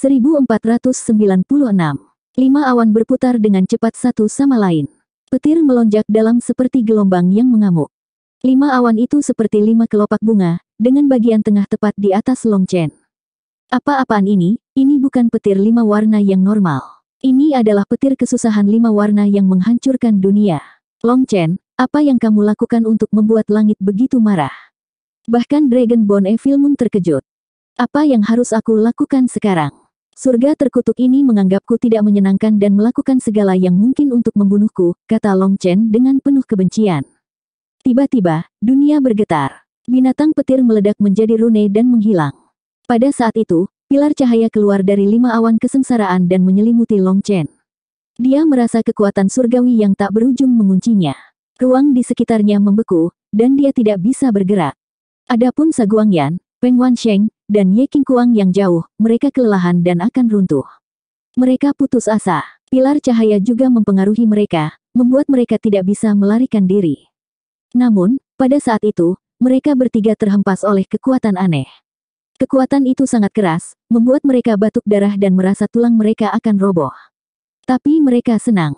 1496. Lima awan berputar dengan cepat satu sama lain. Petir melonjak dalam seperti gelombang yang mengamuk. Lima awan itu seperti lima kelopak bunga, dengan bagian tengah tepat di atas Longchen. Apa-apaan ini? Ini bukan petir lima warna yang normal. Ini adalah petir kesusahan lima warna yang menghancurkan dunia. Long Chen, apa yang kamu lakukan untuk membuat langit begitu marah? Bahkan Dragon Bone Evil Moon terkejut. Apa yang harus aku lakukan sekarang? Surga terkutuk ini menganggapku tidak menyenangkan dan melakukan segala yang mungkin untuk membunuhku, kata Long Chen dengan penuh kebencian. Tiba-tiba, dunia bergetar. Binatang petir meledak menjadi rune dan menghilang. Pada saat itu, pilar cahaya keluar dari lima awan kesengsaraan dan menyelimuti Long Chen. Dia merasa kekuatan surgawi yang tak berujung menguncinya. Ruang di sekitarnya membeku, dan dia tidak bisa bergerak. Adapun Saguang Peng Sheng dan Ye King Kuang yang jauh, mereka kelelahan dan akan runtuh. Mereka putus asa. Pilar cahaya juga mempengaruhi mereka, membuat mereka tidak bisa melarikan diri. Namun, pada saat itu, mereka bertiga terhempas oleh kekuatan aneh. Kekuatan itu sangat keras, membuat mereka batuk darah dan merasa tulang mereka akan roboh. Tapi mereka senang.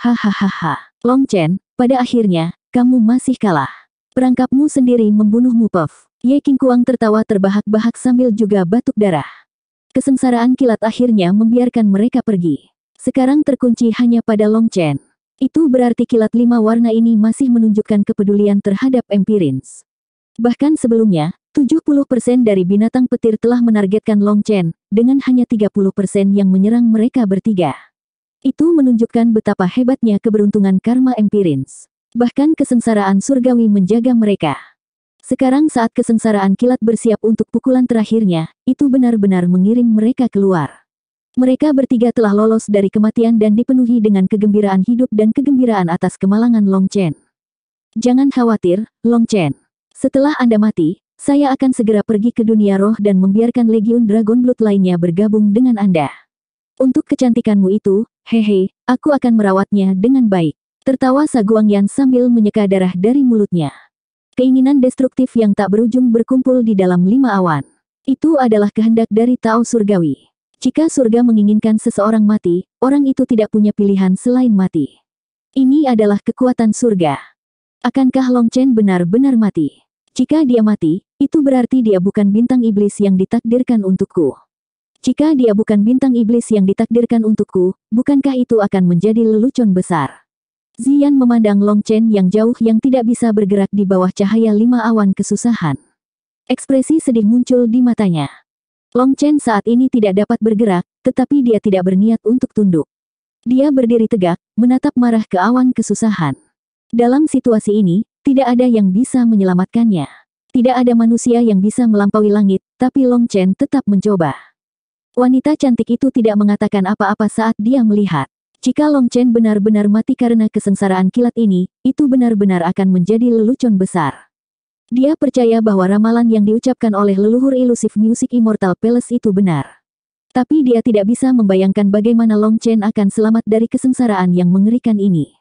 Hahaha, Long Chen, pada akhirnya, kamu masih kalah. Perangkapmu sendiri membunuhmu Puff. Ye King Kuang tertawa terbahak-bahak sambil juga batuk darah. Kesengsaraan kilat akhirnya membiarkan mereka pergi. Sekarang terkunci hanya pada Long Chen. Itu berarti kilat lima warna ini masih menunjukkan kepedulian terhadap empirins. Bahkan sebelumnya, 70% dari binatang petir telah menargetkan Long Chen, dengan hanya 30% yang menyerang mereka bertiga. Itu menunjukkan betapa hebatnya keberuntungan karma empirins. Bahkan kesengsaraan surgawi menjaga mereka. Sekarang saat kesengsaraan kilat bersiap untuk pukulan terakhirnya, itu benar-benar mengirim mereka keluar. Mereka bertiga telah lolos dari kematian dan dipenuhi dengan kegembiraan hidup dan kegembiraan atas kemalangan Long Chen. Jangan khawatir, Long Chen. Setelah Anda mati, saya akan segera pergi ke dunia roh dan membiarkan Legion Dragon Blood lainnya bergabung dengan Anda. Untuk kecantikanmu itu, hehe, aku akan merawatnya dengan baik. Tertawa Saguang Yan sambil menyeka darah dari mulutnya. Keinginan destruktif yang tak berujung berkumpul di dalam lima awan. Itu adalah kehendak dari Tao Surgawi. Jika surga menginginkan seseorang mati, orang itu tidak punya pilihan selain mati. Ini adalah kekuatan surga. Akankah Long Chen benar-benar mati? Jika dia mati, itu berarti dia bukan bintang iblis yang ditakdirkan untukku. Jika dia bukan bintang iblis yang ditakdirkan untukku, bukankah itu akan menjadi lelucon besar? Zian memandang Long Chen yang jauh yang tidak bisa bergerak di bawah cahaya lima awan kesusahan. Ekspresi sedih muncul di matanya. Long Chen saat ini tidak dapat bergerak, tetapi dia tidak berniat untuk tunduk. Dia berdiri tegak, menatap marah ke awan kesusahan. Dalam situasi ini, tidak ada yang bisa menyelamatkannya. Tidak ada manusia yang bisa melampaui langit, tapi Long Chen tetap mencoba. Wanita cantik itu tidak mengatakan apa-apa saat dia melihat. Jika Long Chen benar-benar mati karena kesengsaraan kilat ini, itu benar-benar akan menjadi lelucon besar. Dia percaya bahwa ramalan yang diucapkan oleh leluhur ilusif musik Immortal Palace itu benar. Tapi dia tidak bisa membayangkan bagaimana Long Chen akan selamat dari kesengsaraan yang mengerikan ini.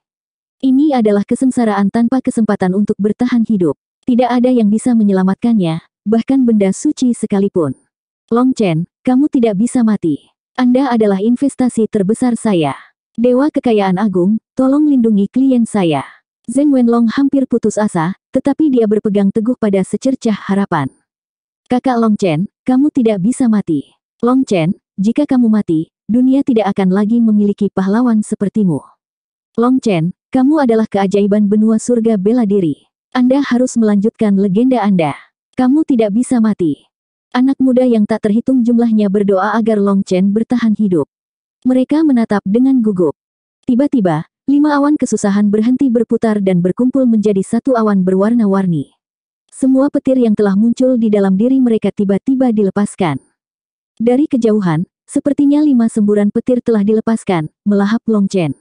Ini adalah kesengsaraan tanpa kesempatan untuk bertahan hidup. Tidak ada yang bisa menyelamatkannya, bahkan benda suci sekalipun. Long Chen, kamu tidak bisa mati. Anda adalah investasi terbesar saya. Dewa Kekayaan Agung, tolong lindungi klien saya. Zeng Wenlong hampir putus asa, tetapi dia berpegang teguh pada secercah harapan. Kakak Long Chen, kamu tidak bisa mati. Long Chen, jika kamu mati, dunia tidak akan lagi memiliki pahlawan sepertimu. Long Chen, kamu adalah keajaiban benua surga bela diri. Anda harus melanjutkan legenda Anda. Kamu tidak bisa mati. Anak muda yang tak terhitung jumlahnya berdoa agar Long Chen bertahan hidup. Mereka menatap dengan gugup. Tiba-tiba, lima awan kesusahan berhenti berputar dan berkumpul menjadi satu awan berwarna-warni. Semua petir yang telah muncul di dalam diri mereka tiba-tiba dilepaskan. Dari kejauhan, sepertinya lima semburan petir telah dilepaskan, melahap Longchen.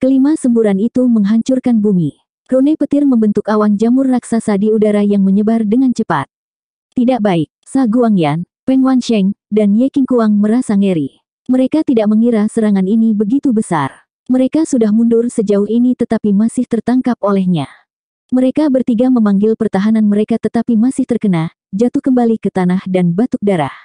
Kelima semburan itu menghancurkan bumi. Rune petir membentuk awan jamur raksasa di udara yang menyebar dengan cepat. Tidak baik, Sa Guangyan, Peng Wansheng, dan Ye Qingkuang merasa ngeri. Mereka tidak mengira serangan ini begitu besar. Mereka sudah mundur sejauh ini tetapi masih tertangkap olehnya. Mereka bertiga memanggil pertahanan mereka tetapi masih terkena, jatuh kembali ke tanah dan batuk darah.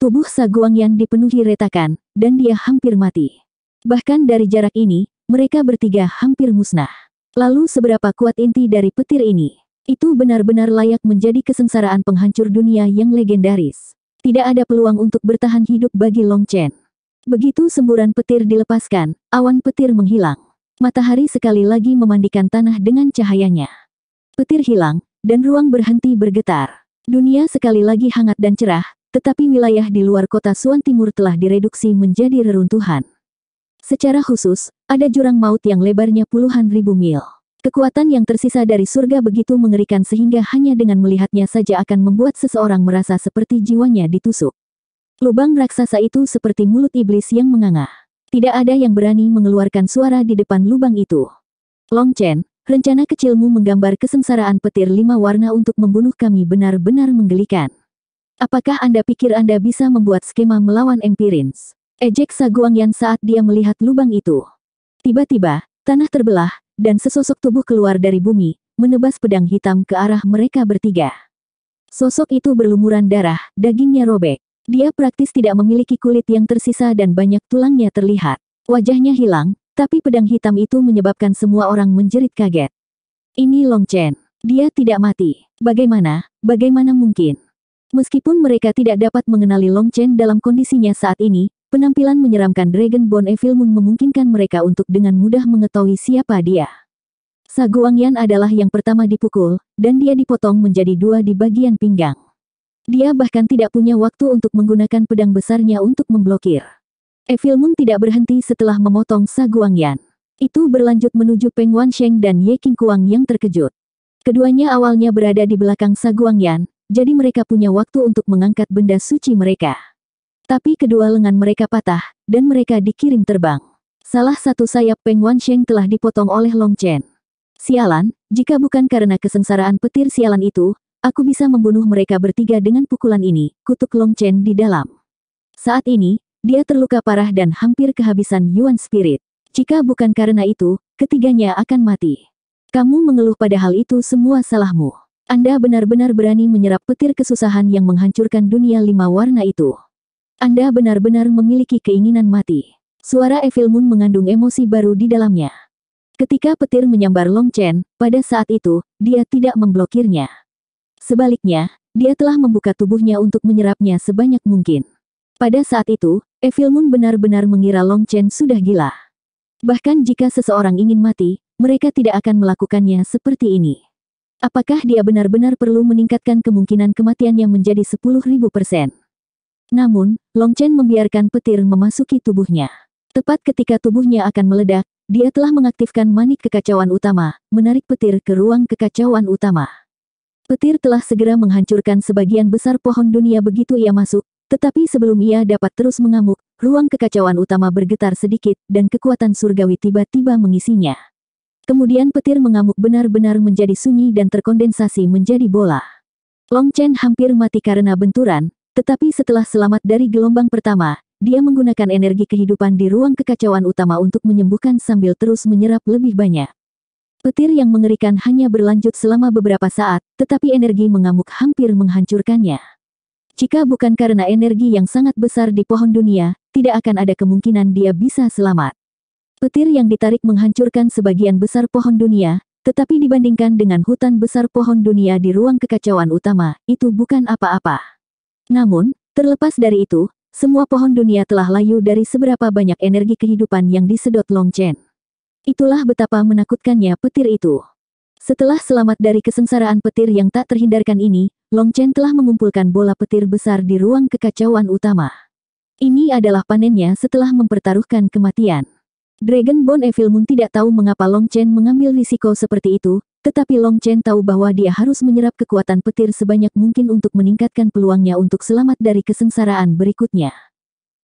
Tubuh Saguang Saguangyan dipenuhi retakan, dan dia hampir mati. Bahkan dari jarak ini, mereka bertiga hampir musnah. Lalu seberapa kuat inti dari petir ini? Itu benar-benar layak menjadi kesengsaraan penghancur dunia yang legendaris. Tidak ada peluang untuk bertahan hidup bagi Long Chen. Begitu semburan petir dilepaskan, awan petir menghilang. Matahari sekali lagi memandikan tanah dengan cahayanya. Petir hilang, dan ruang berhenti bergetar. Dunia sekali lagi hangat dan cerah, tetapi wilayah di luar kota Suan Timur telah direduksi menjadi reruntuhan. Secara khusus, ada jurang maut yang lebarnya puluhan ribu mil. Kekuatan yang tersisa dari surga begitu mengerikan sehingga hanya dengan melihatnya saja akan membuat seseorang merasa seperti jiwanya ditusuk. Lubang raksasa itu seperti mulut iblis yang menganga. Tidak ada yang berani mengeluarkan suara di depan lubang itu. Long Chen, rencana kecilmu menggambar kesengsaraan petir lima warna untuk membunuh kami benar-benar menggelikan. Apakah Anda pikir Anda bisa membuat skema melawan Empirins? Ejek Saguangyan saat dia melihat lubang itu. Tiba-tiba, tanah terbelah, dan sesosok tubuh keluar dari bumi, menebas pedang hitam ke arah mereka bertiga. Sosok itu berlumuran darah, dagingnya robek. Dia praktis tidak memiliki kulit yang tersisa dan banyak tulangnya terlihat. Wajahnya hilang, tapi pedang hitam itu menyebabkan semua orang menjerit kaget. Ini Long Chen. Dia tidak mati. Bagaimana, bagaimana mungkin? Meskipun mereka tidak dapat mengenali Long Chen dalam kondisinya saat ini, penampilan menyeramkan Dragon Bone Evil Moon memungkinkan mereka untuk dengan mudah mengetahui siapa dia. Saguangyan adalah yang pertama dipukul, dan dia dipotong menjadi dua di bagian pinggang. Dia bahkan tidak punya waktu untuk menggunakan pedang besarnya untuk memblokir. Evil Moon tidak berhenti setelah memotong Saguang Yan. Itu berlanjut menuju Peng Wansheng dan Ye King Kuang yang terkejut. Keduanya awalnya berada di belakang Saguang Yan, jadi mereka punya waktu untuk mengangkat benda suci mereka. Tapi kedua lengan mereka patah, dan mereka dikirim terbang. Salah satu sayap Peng Wansheng telah dipotong oleh Long Chen. Sialan, jika bukan karena kesengsaraan petir sialan itu, Aku bisa membunuh mereka bertiga dengan pukulan ini, kutuk Long Chen di dalam. Saat ini, dia terluka parah dan hampir kehabisan Yuan Spirit. Jika bukan karena itu, ketiganya akan mati. Kamu mengeluh padahal itu semua salahmu. Anda benar-benar berani menyerap petir kesusahan yang menghancurkan dunia lima warna itu. Anda benar-benar memiliki keinginan mati. Suara Evil Moon mengandung emosi baru di dalamnya. Ketika petir menyambar Long Chen, pada saat itu, dia tidak memblokirnya. Sebaliknya, dia telah membuka tubuhnya untuk menyerapnya sebanyak mungkin. Pada saat itu, Evil Moon benar-benar mengira Long Chen sudah gila. Bahkan jika seseorang ingin mati, mereka tidak akan melakukannya seperti ini. Apakah dia benar-benar perlu meningkatkan kemungkinan kematian yang menjadi 10.000 persen? Namun, Long Chen membiarkan petir memasuki tubuhnya. Tepat ketika tubuhnya akan meledak, dia telah mengaktifkan manik kekacauan utama, menarik petir ke ruang kekacauan utama. Petir telah segera menghancurkan sebagian besar pohon dunia begitu ia masuk, tetapi sebelum ia dapat terus mengamuk, ruang kekacauan utama bergetar sedikit dan kekuatan surgawi tiba-tiba mengisinya. Kemudian petir mengamuk benar-benar menjadi sunyi dan terkondensasi menjadi bola. Long Chen hampir mati karena benturan, tetapi setelah selamat dari gelombang pertama, dia menggunakan energi kehidupan di ruang kekacauan utama untuk menyembuhkan sambil terus menyerap lebih banyak. Petir yang mengerikan hanya berlanjut selama beberapa saat, tetapi energi mengamuk hampir menghancurkannya. Jika bukan karena energi yang sangat besar di pohon dunia, tidak akan ada kemungkinan dia bisa selamat. Petir yang ditarik menghancurkan sebagian besar pohon dunia, tetapi dibandingkan dengan hutan besar pohon dunia di ruang kekacauan utama, itu bukan apa-apa. Namun, terlepas dari itu, semua pohon dunia telah layu dari seberapa banyak energi kehidupan yang disedot Long Chen. Itulah betapa menakutkannya petir itu. Setelah selamat dari kesengsaraan petir yang tak terhindarkan ini, Long Chen telah mengumpulkan bola petir besar di ruang kekacauan utama. Ini adalah panennya setelah mempertaruhkan kematian. Dragon Bone Evil Moon tidak tahu mengapa Long Chen mengambil risiko seperti itu, tetapi Long Chen tahu bahwa dia harus menyerap kekuatan petir sebanyak mungkin untuk meningkatkan peluangnya untuk selamat dari kesengsaraan berikutnya.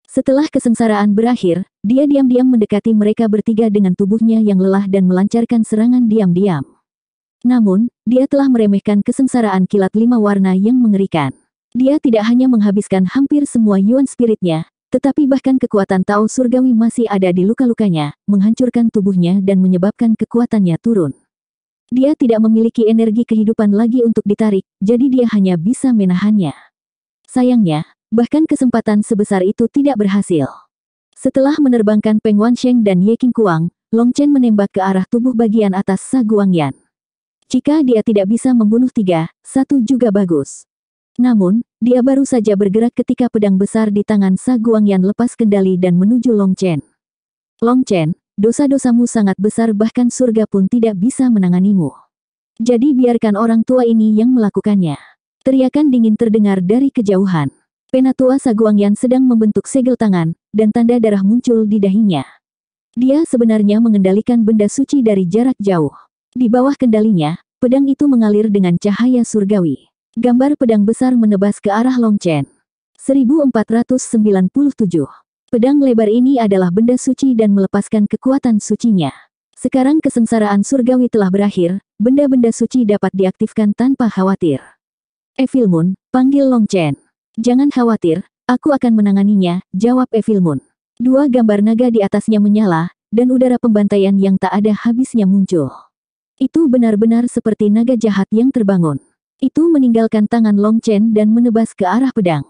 Setelah kesengsaraan berakhir, dia diam-diam mendekati mereka bertiga dengan tubuhnya yang lelah dan melancarkan serangan diam-diam. Namun, dia telah meremehkan kesengsaraan kilat lima warna yang mengerikan. Dia tidak hanya menghabiskan hampir semua Yuan Spiritnya, tetapi bahkan kekuatan Tao Surgawi masih ada di luka-lukanya, menghancurkan tubuhnya dan menyebabkan kekuatannya turun. Dia tidak memiliki energi kehidupan lagi untuk ditarik, jadi dia hanya bisa menahannya. Sayangnya, Bahkan kesempatan sebesar itu tidak berhasil. Setelah menerbangkan Peng Wansheng dan Ye Kuang, Long Chen menembak ke arah tubuh bagian atas Sa Guangyan. Jika dia tidak bisa membunuh tiga, satu juga bagus. Namun, dia baru saja bergerak ketika pedang besar di tangan Sa Guangyan lepas kendali dan menuju Long Chen. Long Chen, dosa-dosamu sangat besar bahkan surga pun tidak bisa menanganimu. Jadi biarkan orang tua ini yang melakukannya. Teriakan dingin terdengar dari kejauhan. Penatua Saguangyan sedang membentuk segel tangan, dan tanda darah muncul di dahinya. Dia sebenarnya mengendalikan benda suci dari jarak jauh. Di bawah kendalinya, pedang itu mengalir dengan cahaya surgawi. Gambar pedang besar menebas ke arah Longchen. 1497. Pedang lebar ini adalah benda suci dan melepaskan kekuatan sucinya. Sekarang kesengsaraan surgawi telah berakhir, benda-benda suci dapat diaktifkan tanpa khawatir. Evil Moon, panggil Longchen. Jangan khawatir, aku akan menanganinya, jawab Evil Moon. Dua gambar naga di atasnya menyala, dan udara pembantaian yang tak ada habisnya muncul. Itu benar-benar seperti naga jahat yang terbangun. Itu meninggalkan tangan Long Chen dan menebas ke arah pedang.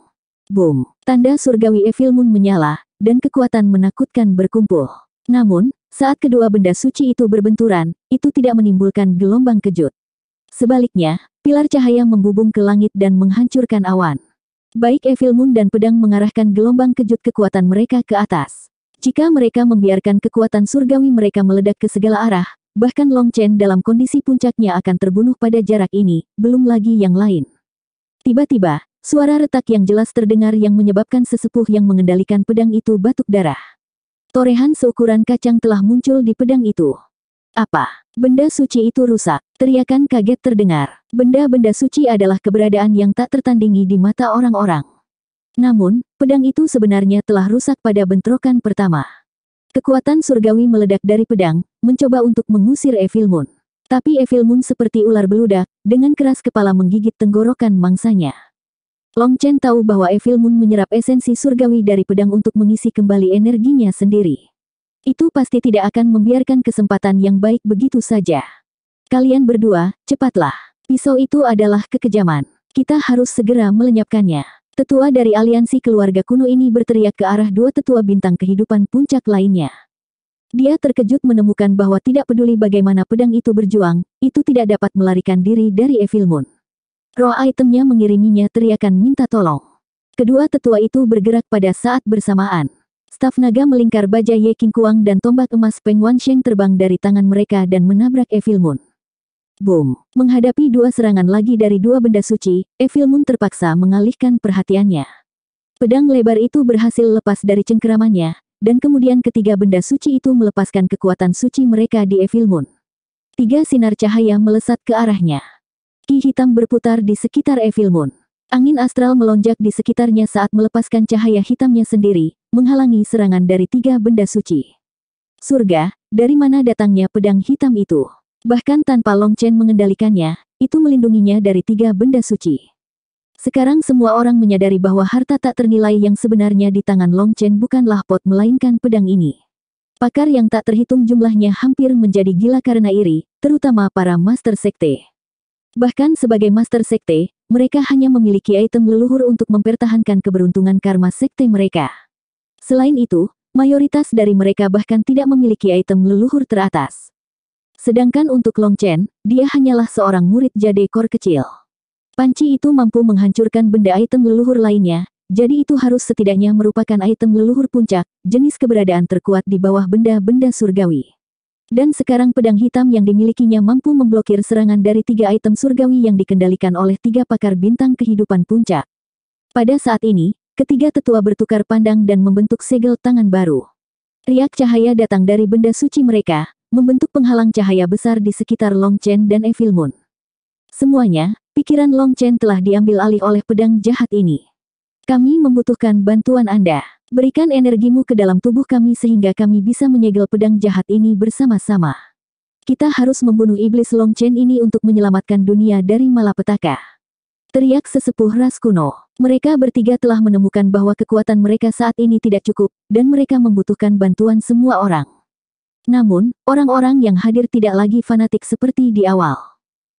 Boom! Tanda surgawi Evil Moon menyala, dan kekuatan menakutkan berkumpul. Namun, saat kedua benda suci itu berbenturan, itu tidak menimbulkan gelombang kejut. Sebaliknya, pilar cahaya membubung ke langit dan menghancurkan awan. Baik Evil Moon dan pedang mengarahkan gelombang kejut kekuatan mereka ke atas. Jika mereka membiarkan kekuatan surgawi mereka meledak ke segala arah, bahkan Long Chen dalam kondisi puncaknya akan terbunuh pada jarak ini, belum lagi yang lain. Tiba-tiba, suara retak yang jelas terdengar yang menyebabkan sesepuh yang mengendalikan pedang itu batuk darah. Torehan seukuran kacang telah muncul di pedang itu. Apa? Benda suci itu rusak. Teriakan kaget terdengar. Benda-benda suci adalah keberadaan yang tak tertandingi di mata orang-orang. Namun, pedang itu sebenarnya telah rusak pada bentrokan pertama. Kekuatan surgawi meledak dari pedang, mencoba untuk mengusir Evil Moon. Tapi Evil Moon seperti ular beludak, dengan keras kepala menggigit tenggorokan mangsanya. Long Chen tahu bahwa Evil Moon menyerap esensi surgawi dari pedang untuk mengisi kembali energinya sendiri. Itu pasti tidak akan membiarkan kesempatan yang baik begitu saja. Kalian berdua, cepatlah. Pisau itu adalah kekejaman. Kita harus segera melenyapkannya. Tetua dari aliansi keluarga kuno ini berteriak ke arah dua tetua bintang kehidupan puncak lainnya. Dia terkejut menemukan bahwa tidak peduli bagaimana pedang itu berjuang, itu tidak dapat melarikan diri dari Evil Moon. Roh itemnya mengiriminya teriakan minta tolong. Kedua tetua itu bergerak pada saat bersamaan. Staf naga melingkar baja Ye King Kuang dan tombak emas Peng Sheng terbang dari tangan mereka dan menabrak Evil Moon. Boom! Menghadapi dua serangan lagi dari dua benda suci, Evil Moon terpaksa mengalihkan perhatiannya. Pedang lebar itu berhasil lepas dari cengkeramannya, dan kemudian ketiga benda suci itu melepaskan kekuatan suci mereka di Evil Moon. Tiga sinar cahaya melesat ke arahnya. Ki hitam berputar di sekitar Evil Moon. Angin astral melonjak di sekitarnya saat melepaskan cahaya hitamnya sendiri, menghalangi serangan dari tiga benda suci. Surga, dari mana datangnya pedang hitam itu? Bahkan tanpa Long Chen mengendalikannya, itu melindunginya dari tiga benda suci. Sekarang semua orang menyadari bahwa harta tak ternilai yang sebenarnya di tangan Long Chen bukanlah pot melainkan pedang ini. Pakar yang tak terhitung jumlahnya hampir menjadi gila karena iri, terutama para master sekte. Bahkan sebagai master sekte, mereka hanya memiliki item leluhur untuk mempertahankan keberuntungan karma sekte mereka. Selain itu, mayoritas dari mereka bahkan tidak memiliki item leluhur teratas. Sedangkan untuk Long Chen, dia hanyalah seorang murid jadekor kecil. Panci itu mampu menghancurkan benda item leluhur lainnya, jadi itu harus setidaknya merupakan item leluhur puncak, jenis keberadaan terkuat di bawah benda-benda surgawi. Dan sekarang pedang hitam yang dimilikinya mampu memblokir serangan dari tiga item surgawi yang dikendalikan oleh tiga pakar bintang kehidupan puncak. Pada saat ini, Ketiga tetua bertukar pandang dan membentuk segel tangan baru. Riak cahaya datang dari benda suci mereka, membentuk penghalang cahaya besar di sekitar Long Chen dan Evil Moon. Semuanya, pikiran Long Chen telah diambil alih oleh pedang jahat ini. Kami membutuhkan bantuan Anda. Berikan energimu ke dalam tubuh kami sehingga kami bisa menyegel pedang jahat ini bersama-sama. Kita harus membunuh iblis Long Chen ini untuk menyelamatkan dunia dari malapetaka. Teriak sesepuh ras kuno. Mereka bertiga telah menemukan bahwa kekuatan mereka saat ini tidak cukup, dan mereka membutuhkan bantuan semua orang. Namun, orang-orang yang hadir tidak lagi fanatik seperti di awal.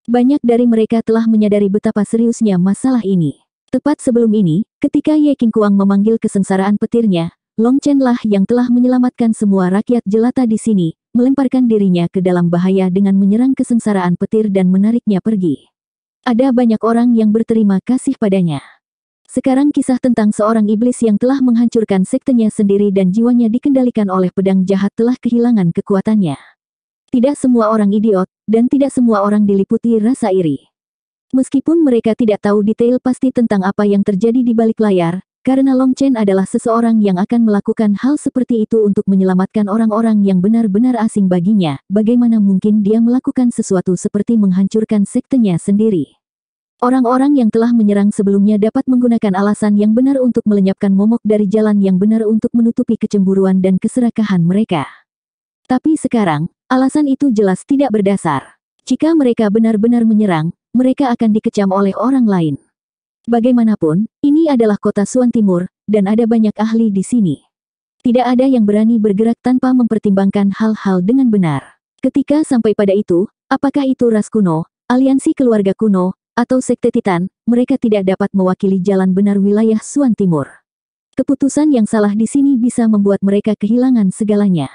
Banyak dari mereka telah menyadari betapa seriusnya masalah ini. Tepat sebelum ini, ketika Ye Kuang memanggil kesengsaraan petirnya, Long Chen lah yang telah menyelamatkan semua rakyat jelata di sini, melemparkan dirinya ke dalam bahaya dengan menyerang kesengsaraan petir dan menariknya pergi. Ada banyak orang yang berterima kasih padanya. Sekarang kisah tentang seorang iblis yang telah menghancurkan sektenya sendiri dan jiwanya dikendalikan oleh pedang jahat telah kehilangan kekuatannya. Tidak semua orang idiot, dan tidak semua orang diliputi rasa iri. Meskipun mereka tidak tahu detail pasti tentang apa yang terjadi di balik layar, karena Long Chen adalah seseorang yang akan melakukan hal seperti itu untuk menyelamatkan orang-orang yang benar-benar asing baginya, bagaimana mungkin dia melakukan sesuatu seperti menghancurkan sektenya sendiri. Orang-orang yang telah menyerang sebelumnya dapat menggunakan alasan yang benar untuk melenyapkan momok dari jalan yang benar untuk menutupi kecemburuan dan keserakahan mereka. Tapi sekarang, alasan itu jelas tidak berdasar. Jika mereka benar-benar menyerang, mereka akan dikecam oleh orang lain. Bagaimanapun, ini adalah kota Suan Timur, dan ada banyak ahli di sini. Tidak ada yang berani bergerak tanpa mempertimbangkan hal-hal dengan benar. Ketika sampai pada itu, apakah itu ras kuno, aliansi keluarga kuno, atau sekte titan, mereka tidak dapat mewakili jalan benar wilayah Suan Timur. Keputusan yang salah di sini bisa membuat mereka kehilangan segalanya.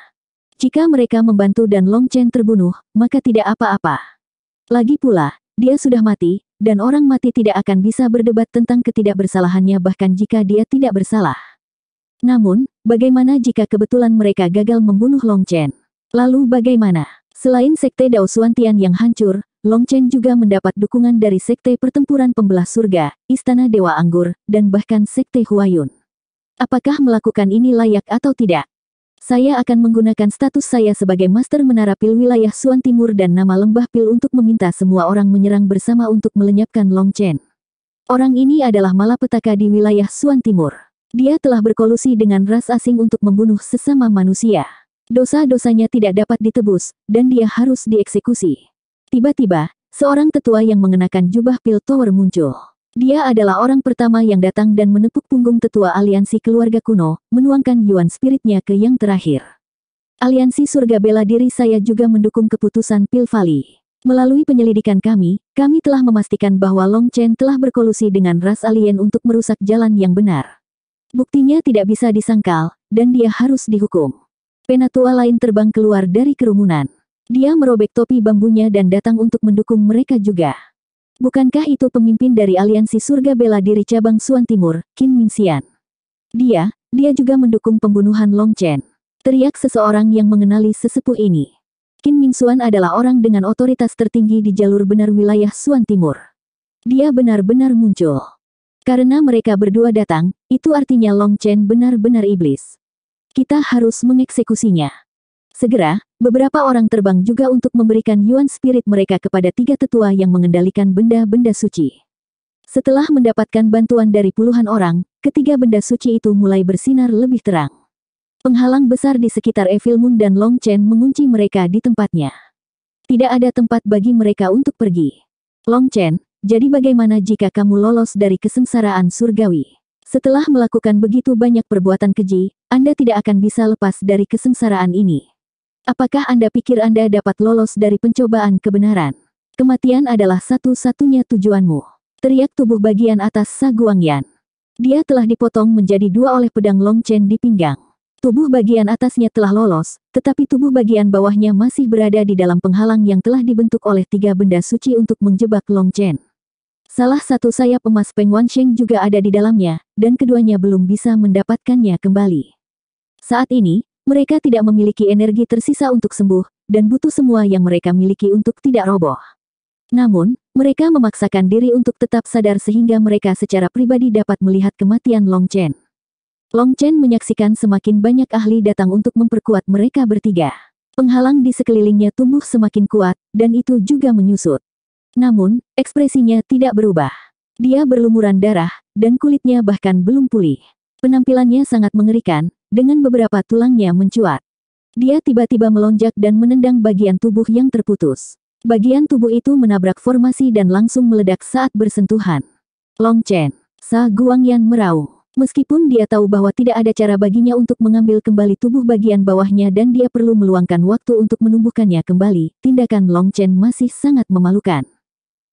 Jika mereka membantu dan Long Chen terbunuh, maka tidak apa-apa. Lagi pula, dia sudah mati, dan orang mati tidak akan bisa berdebat tentang ketidakbersalahannya bahkan jika dia tidak bersalah. Namun, bagaimana jika kebetulan mereka gagal membunuh Long Chen? Lalu bagaimana? Selain sekte Dao Suantian yang hancur, Long Chen juga mendapat dukungan dari sekte pertempuran pembelah surga, istana Dewa Anggur, dan bahkan sekte Huayun. Apakah melakukan ini layak atau tidak? Saya akan menggunakan status saya sebagai Master Menara Pil wilayah Suan Timur dan nama Lembah Pil untuk meminta semua orang menyerang bersama untuk melenyapkan Long Chen. Orang ini adalah malapetaka di wilayah Suan Timur. Dia telah berkolusi dengan ras asing untuk membunuh sesama manusia. Dosa-dosanya tidak dapat ditebus, dan dia harus dieksekusi. Tiba-tiba, seorang tetua yang mengenakan jubah pil tower muncul. Dia adalah orang pertama yang datang dan menepuk punggung tetua aliansi keluarga kuno, menuangkan yuan spiritnya ke yang terakhir. Aliansi surga bela diri saya juga mendukung keputusan Pil Melalui penyelidikan kami, kami telah memastikan bahwa Long Chen telah berkolusi dengan ras alien untuk merusak jalan yang benar. Buktinya tidak bisa disangkal, dan dia harus dihukum. Penatua lain terbang keluar dari kerumunan. Dia merobek topi bambunya dan datang untuk mendukung mereka juga. Bukankah itu pemimpin dari aliansi surga bela diri cabang Suan Timur, Qin Xian? Dia, dia juga mendukung pembunuhan Long Chen. Teriak seseorang yang mengenali sesepuh ini. Qin Xuan adalah orang dengan otoritas tertinggi di jalur benar wilayah Suan Timur. Dia benar-benar muncul. Karena mereka berdua datang, itu artinya Long Chen benar-benar iblis. Kita harus mengeksekusinya. Segera, beberapa orang terbang juga untuk memberikan Yuan Spirit mereka kepada tiga tetua yang mengendalikan benda-benda suci. Setelah mendapatkan bantuan dari puluhan orang, ketiga benda suci itu mulai bersinar lebih terang. Penghalang besar di sekitar Evil Moon dan Long Chen mengunci mereka di tempatnya. Tidak ada tempat bagi mereka untuk pergi. Long Chen, jadi bagaimana jika kamu lolos dari kesengsaraan surgawi? Setelah melakukan begitu banyak perbuatan keji, Anda tidak akan bisa lepas dari kesengsaraan ini. Apakah Anda pikir Anda dapat lolos dari pencobaan kebenaran? Kematian adalah satu-satunya tujuanmu. Teriak tubuh bagian atas Saguangyan. Dia telah dipotong menjadi dua oleh pedang Long Chen di pinggang. Tubuh bagian atasnya telah lolos, tetapi tubuh bagian bawahnya masih berada di dalam penghalang yang telah dibentuk oleh tiga benda suci untuk menjebak Long Chen. Salah satu sayap emas Peng Sheng juga ada di dalamnya, dan keduanya belum bisa mendapatkannya kembali. Saat ini, mereka tidak memiliki energi tersisa untuk sembuh, dan butuh semua yang mereka miliki untuk tidak roboh. Namun, mereka memaksakan diri untuk tetap sadar sehingga mereka secara pribadi dapat melihat kematian Long Chen. Long Chen menyaksikan semakin banyak ahli datang untuk memperkuat mereka bertiga. Penghalang di sekelilingnya tumbuh semakin kuat, dan itu juga menyusut. Namun, ekspresinya tidak berubah. Dia berlumuran darah, dan kulitnya bahkan belum pulih. Penampilannya sangat mengerikan, dengan beberapa tulangnya mencuat. Dia tiba-tiba melonjak dan menendang bagian tubuh yang terputus. Bagian tubuh itu menabrak formasi dan langsung meledak saat bersentuhan. Long Chen, Sa Guangyan meraung. Meskipun dia tahu bahwa tidak ada cara baginya untuk mengambil kembali tubuh bagian bawahnya dan dia perlu meluangkan waktu untuk menumbuhkannya kembali, tindakan Long Chen masih sangat memalukan.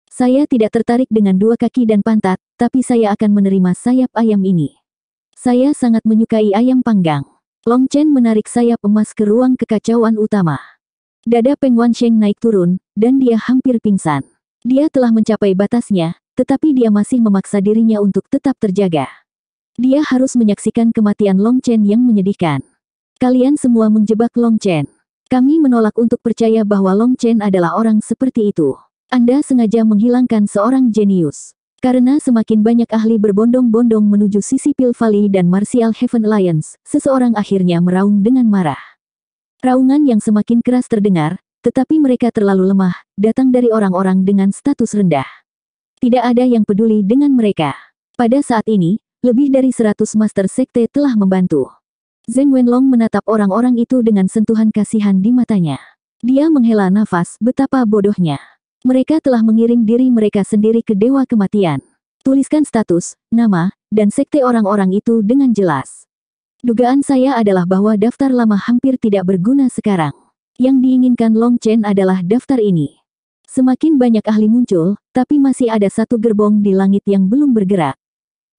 Saya tidak tertarik dengan dua kaki dan pantat, tapi saya akan menerima sayap ayam ini. Saya sangat menyukai ayam panggang. Long Chen menarik sayap emas ke ruang kekacauan utama. Dada Peng Wan Sheng naik turun, dan dia hampir pingsan. Dia telah mencapai batasnya, tetapi dia masih memaksa dirinya untuk tetap terjaga. Dia harus menyaksikan kematian Long Chen yang menyedihkan. Kalian semua menjebak Long Chen. Kami menolak untuk percaya bahwa Long Chen adalah orang seperti itu. Anda sengaja menghilangkan seorang jenius. Karena semakin banyak ahli berbondong-bondong menuju sisi Pil Valley dan Martial Heaven Alliance, seseorang akhirnya meraung dengan marah. Raungan yang semakin keras terdengar, tetapi mereka terlalu lemah, datang dari orang-orang dengan status rendah. Tidak ada yang peduli dengan mereka. Pada saat ini, lebih dari 100 Master Sekte telah membantu. Zeng Wenlong menatap orang-orang itu dengan sentuhan kasihan di matanya. Dia menghela nafas betapa bodohnya. Mereka telah mengiring diri mereka sendiri ke Dewa Kematian. Tuliskan status, nama, dan sekte orang-orang itu dengan jelas. Dugaan saya adalah bahwa daftar lama hampir tidak berguna sekarang. Yang diinginkan Long Chen adalah daftar ini. Semakin banyak ahli muncul, tapi masih ada satu gerbong di langit yang belum bergerak.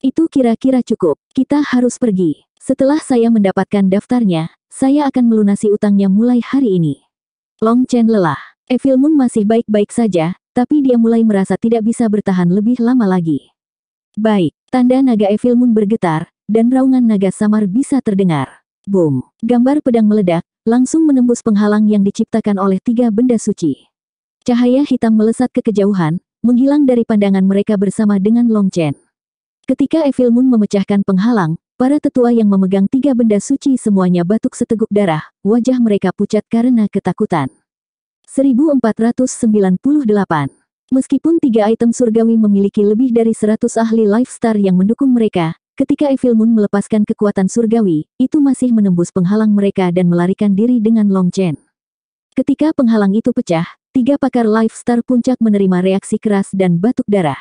Itu kira-kira cukup. Kita harus pergi. Setelah saya mendapatkan daftarnya, saya akan melunasi utangnya mulai hari ini. Long Chen lelah. Evil Moon masih baik-baik saja, tapi dia mulai merasa tidak bisa bertahan lebih lama lagi. Baik, tanda naga Evil Moon bergetar, dan raungan naga samar bisa terdengar. Boom, gambar pedang meledak, langsung menembus penghalang yang diciptakan oleh tiga benda suci. Cahaya hitam melesat ke kejauhan, menghilang dari pandangan mereka bersama dengan Long Chen. Ketika Evil Moon memecahkan penghalang, para tetua yang memegang tiga benda suci semuanya batuk seteguk darah, wajah mereka pucat karena ketakutan. 1498. Meskipun tiga item surgawi memiliki lebih dari 100 ahli life star yang mendukung mereka, ketika Evil Moon melepaskan kekuatan surgawi, itu masih menembus penghalang mereka dan melarikan diri dengan Long Chen. Ketika penghalang itu pecah, tiga pakar life star puncak menerima reaksi keras dan batuk darah.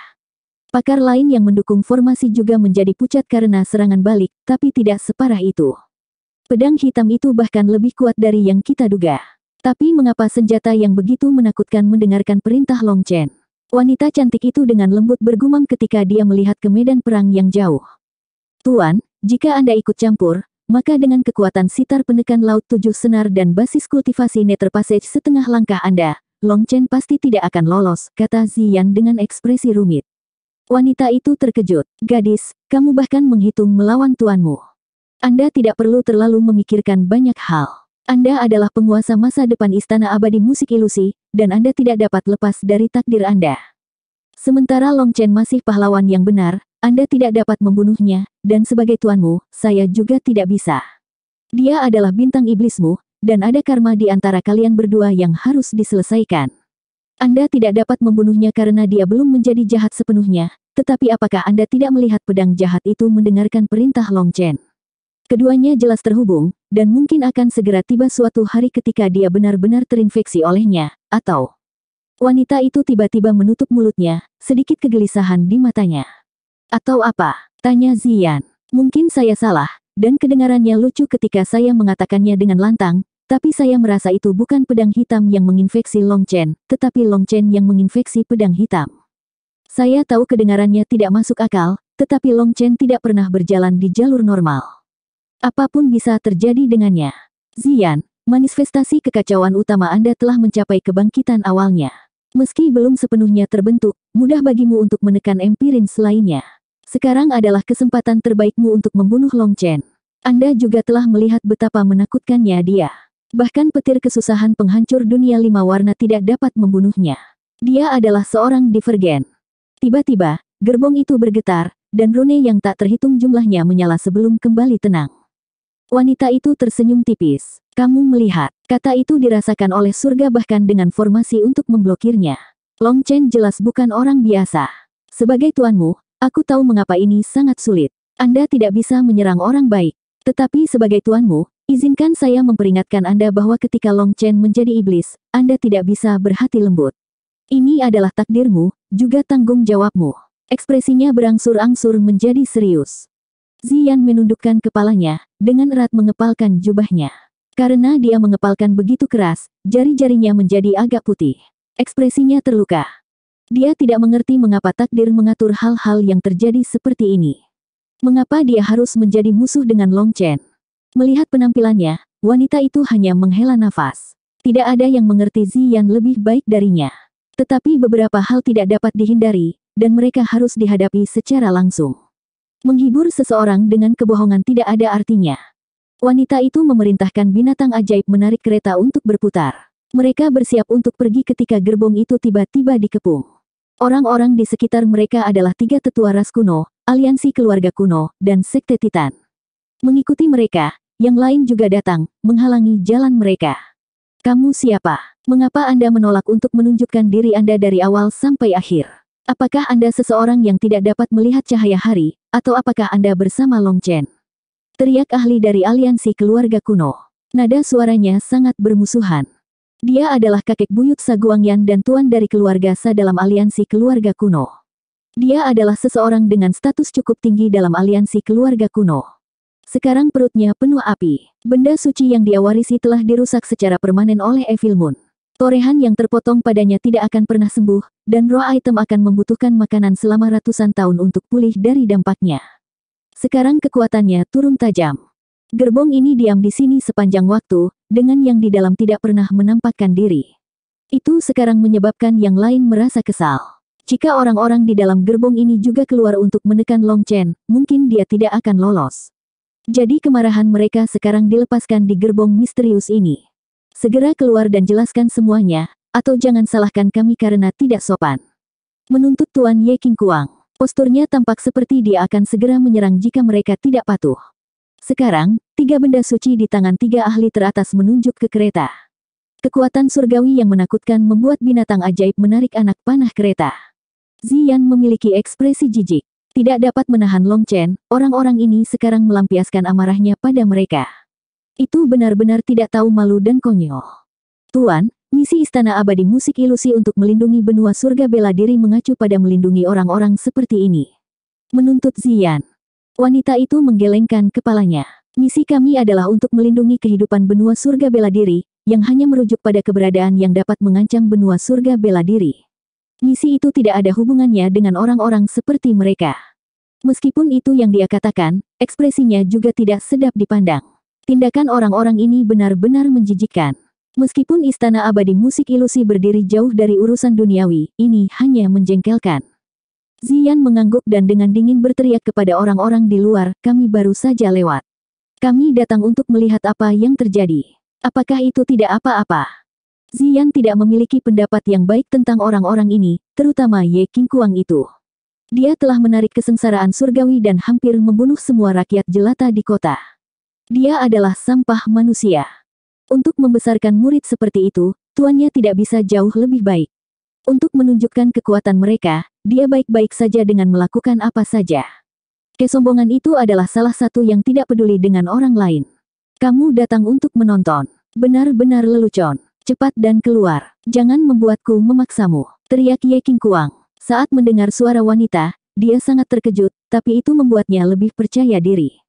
Pakar lain yang mendukung formasi juga menjadi pucat karena serangan balik, tapi tidak separah itu. Pedang hitam itu bahkan lebih kuat dari yang kita duga. Tapi mengapa senjata yang begitu menakutkan mendengarkan perintah Long Chen? Wanita cantik itu dengan lembut bergumam ketika dia melihat ke medan perang yang jauh. Tuan, jika Anda ikut campur, maka dengan kekuatan sitar penekan laut tujuh senar dan basis kultivasi Nether Passage setengah langkah Anda, Long Chen pasti tidak akan lolos, kata Ziyan dengan ekspresi rumit. Wanita itu terkejut. Gadis, kamu bahkan menghitung melawan tuanmu. Anda tidak perlu terlalu memikirkan banyak hal. Anda adalah penguasa masa depan Istana Abadi Musik Ilusi, dan Anda tidak dapat lepas dari takdir Anda. Sementara Long Chen masih pahlawan yang benar, Anda tidak dapat membunuhnya, dan sebagai tuanmu, saya juga tidak bisa. Dia adalah bintang iblismu, dan ada karma di antara kalian berdua yang harus diselesaikan. Anda tidak dapat membunuhnya karena dia belum menjadi jahat sepenuhnya, tetapi apakah Anda tidak melihat pedang jahat itu mendengarkan perintah Long Chen? Keduanya jelas terhubung, dan mungkin akan segera tiba suatu hari ketika dia benar-benar terinfeksi olehnya, atau wanita itu tiba-tiba menutup mulutnya, sedikit kegelisahan di matanya. Atau apa? Tanya Zian. Mungkin saya salah, dan kedengarannya lucu ketika saya mengatakannya dengan lantang, tapi saya merasa itu bukan pedang hitam yang menginfeksi Long Chen, tetapi Long Chen yang menginfeksi pedang hitam. Saya tahu kedengarannya tidak masuk akal, tetapi Long Chen tidak pernah berjalan di jalur normal. Apapun bisa terjadi dengannya. Zian, manifestasi kekacauan utama Anda telah mencapai kebangkitan awalnya. Meski belum sepenuhnya terbentuk, mudah bagimu untuk menekan empirin lainnya. Sekarang adalah kesempatan terbaikmu untuk membunuh Long Chen. Anda juga telah melihat betapa menakutkannya dia. Bahkan petir kesusahan penghancur dunia lima warna tidak dapat membunuhnya. Dia adalah seorang divergen. Tiba-tiba, gerbong itu bergetar, dan Rune yang tak terhitung jumlahnya menyala sebelum kembali tenang. Wanita itu tersenyum tipis. Kamu melihat, kata itu dirasakan oleh surga bahkan dengan formasi untuk memblokirnya. Long Chen jelas bukan orang biasa. Sebagai tuanmu, aku tahu mengapa ini sangat sulit. Anda tidak bisa menyerang orang baik. Tetapi sebagai tuanmu, izinkan saya memperingatkan Anda bahwa ketika Long Chen menjadi iblis, Anda tidak bisa berhati lembut. Ini adalah takdirmu, juga tanggung jawabmu. Ekspresinya berangsur-angsur menjadi serius. Zian menundukkan kepalanya, dengan erat mengepalkan jubahnya. Karena dia mengepalkan begitu keras, jari-jarinya menjadi agak putih. Ekspresinya terluka. Dia tidak mengerti mengapa takdir mengatur hal-hal yang terjadi seperti ini. Mengapa dia harus menjadi musuh dengan Long Chen? Melihat penampilannya, wanita itu hanya menghela nafas. Tidak ada yang mengerti Zian lebih baik darinya. Tetapi beberapa hal tidak dapat dihindari, dan mereka harus dihadapi secara langsung. Menghibur seseorang dengan kebohongan tidak ada artinya. Wanita itu memerintahkan binatang ajaib menarik kereta untuk berputar. Mereka bersiap untuk pergi ketika gerbong itu tiba-tiba dikepung. Orang-orang di sekitar mereka adalah tiga tetua ras kuno, aliansi keluarga kuno, dan sekte titan. Mengikuti mereka, yang lain juga datang, menghalangi jalan mereka. Kamu siapa? Mengapa Anda menolak untuk menunjukkan diri Anda dari awal sampai akhir? Apakah Anda seseorang yang tidak dapat melihat cahaya hari, atau apakah Anda bersama Long Chen? Teriak ahli dari aliansi keluarga kuno. Nada suaranya sangat bermusuhan. Dia adalah kakek buyut Saguangyan dan tuan dari keluarga Sa dalam aliansi keluarga kuno. Dia adalah seseorang dengan status cukup tinggi dalam aliansi keluarga kuno. Sekarang perutnya penuh api. Benda suci yang dia warisi telah dirusak secara permanen oleh Evil Moon. Torehan yang terpotong padanya tidak akan pernah sembuh, dan roh item akan membutuhkan makanan selama ratusan tahun untuk pulih dari dampaknya. Sekarang kekuatannya turun tajam. Gerbong ini diam di sini sepanjang waktu, dengan yang di dalam tidak pernah menampakkan diri. Itu sekarang menyebabkan yang lain merasa kesal. Jika orang-orang di dalam gerbong ini juga keluar untuk menekan Long Chen, mungkin dia tidak akan lolos. Jadi kemarahan mereka sekarang dilepaskan di gerbong misterius ini. Segera keluar dan jelaskan semuanya, atau jangan salahkan kami karena tidak sopan. Menuntut Tuan Ye King Kuang, posturnya tampak seperti dia akan segera menyerang jika mereka tidak patuh. Sekarang, tiga benda suci di tangan tiga ahli teratas menunjuk ke kereta. Kekuatan surgawi yang menakutkan membuat binatang ajaib menarik anak panah kereta. Zian memiliki ekspresi jijik. Tidak dapat menahan Long Chen, orang-orang ini sekarang melampiaskan amarahnya pada mereka. Itu benar-benar tidak tahu malu dan konyol. Tuan, Misi Istana Abadi Musik Ilusi untuk melindungi benua surga bela diri mengacu pada melindungi orang-orang seperti ini. Menuntut Zian. Wanita itu menggelengkan kepalanya. Misi kami adalah untuk melindungi kehidupan benua surga bela diri, yang hanya merujuk pada keberadaan yang dapat mengancam benua surga bela diri. Misi itu tidak ada hubungannya dengan orang-orang seperti mereka. Meskipun itu yang dia katakan, ekspresinya juga tidak sedap dipandang. Tindakan orang-orang ini benar-benar menjijikkan. Meskipun istana abadi musik ilusi berdiri jauh dari urusan duniawi, ini hanya menjengkelkan. Zian mengangguk dan dengan dingin berteriak kepada orang-orang di luar, kami baru saja lewat. Kami datang untuk melihat apa yang terjadi. Apakah itu tidak apa-apa? Zian tidak memiliki pendapat yang baik tentang orang-orang ini, terutama Ye King Kuang itu. Dia telah menarik kesengsaraan surgawi dan hampir membunuh semua rakyat jelata di kota. Dia adalah sampah manusia. Untuk membesarkan murid seperti itu, tuannya tidak bisa jauh lebih baik. Untuk menunjukkan kekuatan mereka, dia baik-baik saja dengan melakukan apa saja. Kesombongan itu adalah salah satu yang tidak peduli dengan orang lain. Kamu datang untuk menonton. Benar-benar lelucon. Cepat dan keluar. Jangan membuatku memaksamu. Teriak Ye King Kuang. Saat mendengar suara wanita, dia sangat terkejut, tapi itu membuatnya lebih percaya diri.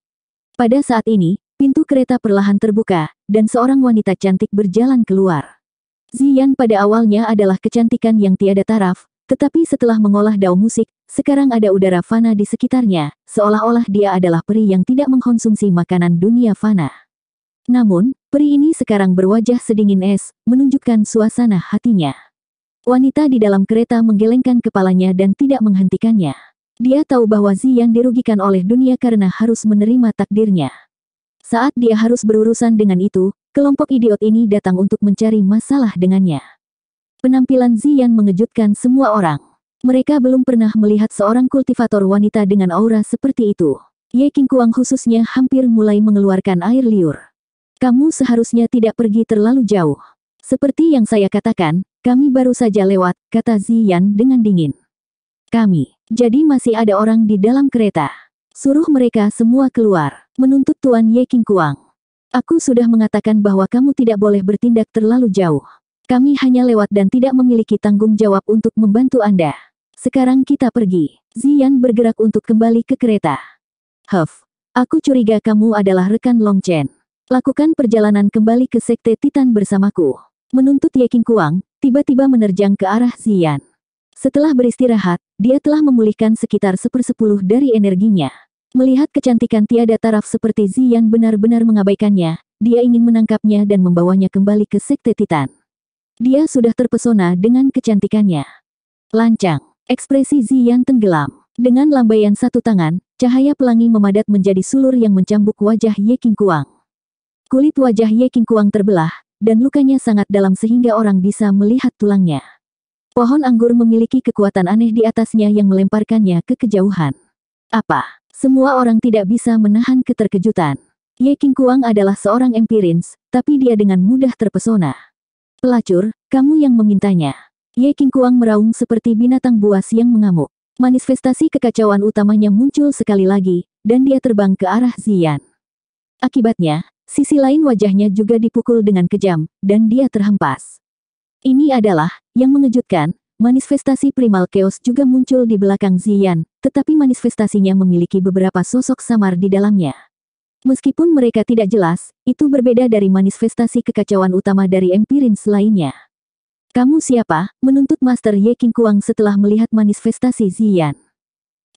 Pada saat ini, Pintu kereta perlahan terbuka, dan seorang wanita cantik berjalan keluar. Zian pada awalnya adalah kecantikan yang tiada taraf, tetapi setelah mengolah daun musik, sekarang ada udara fana di sekitarnya, seolah-olah dia adalah peri yang tidak mengkonsumsi makanan dunia fana. Namun, peri ini sekarang berwajah sedingin es, menunjukkan suasana hatinya. Wanita di dalam kereta menggelengkan kepalanya dan tidak menghentikannya. Dia tahu bahwa Zian dirugikan oleh dunia karena harus menerima takdirnya. Saat dia harus berurusan dengan itu, kelompok idiot ini datang untuk mencari masalah dengannya. Penampilan Zian mengejutkan semua orang. Mereka belum pernah melihat seorang kultivator wanita dengan aura seperti itu. Ye King Kuang khususnya hampir mulai mengeluarkan air liur. Kamu seharusnya tidak pergi terlalu jauh. Seperti yang saya katakan, kami baru saja lewat, kata Zian dengan dingin. Kami, jadi masih ada orang di dalam kereta. Suruh mereka semua keluar. Menuntut Tuan Ye King Kuang. Aku sudah mengatakan bahwa kamu tidak boleh bertindak terlalu jauh. Kami hanya lewat dan tidak memiliki tanggung jawab untuk membantu Anda. Sekarang kita pergi. Zian bergerak untuk kembali ke kereta. Huff, aku curiga kamu adalah rekan Long Chen. Lakukan perjalanan kembali ke Sekte Titan bersamaku. Menuntut Ye King Kuang, tiba-tiba menerjang ke arah Zian. Setelah beristirahat, dia telah memulihkan sekitar sepersepuluh dari energinya. Melihat kecantikan tiada taraf seperti Zi yang benar-benar mengabaikannya, dia ingin menangkapnya dan membawanya kembali ke sekte Titan. Dia sudah terpesona dengan kecantikannya. Lancang, ekspresi Zi yang tenggelam. Dengan lambaian satu tangan, cahaya pelangi memadat menjadi sulur yang mencambuk wajah Ye King Kuang. Kulit wajah Ye King Kuang terbelah, dan lukanya sangat dalam sehingga orang bisa melihat tulangnya. Pohon anggur memiliki kekuatan aneh di atasnya yang melemparkannya ke kejauhan apa? Semua orang tidak bisa menahan keterkejutan. Ye King Kuang adalah seorang empirins, tapi dia dengan mudah terpesona. Pelacur, kamu yang memintanya. Ye King Kuang meraung seperti binatang buas yang mengamuk. Manifestasi kekacauan utamanya muncul sekali lagi, dan dia terbang ke arah Zian. Akibatnya, sisi lain wajahnya juga dipukul dengan kejam, dan dia terhempas. Ini adalah, yang mengejutkan, Manifestasi primal chaos juga muncul di belakang Zian, tetapi manifestasinya memiliki beberapa sosok samar di dalamnya. Meskipun mereka tidak jelas, itu berbeda dari manifestasi kekacauan utama dari empirin lainnya. Kamu siapa? Menuntut Master Ye King Kuang setelah melihat manifestasi Zian.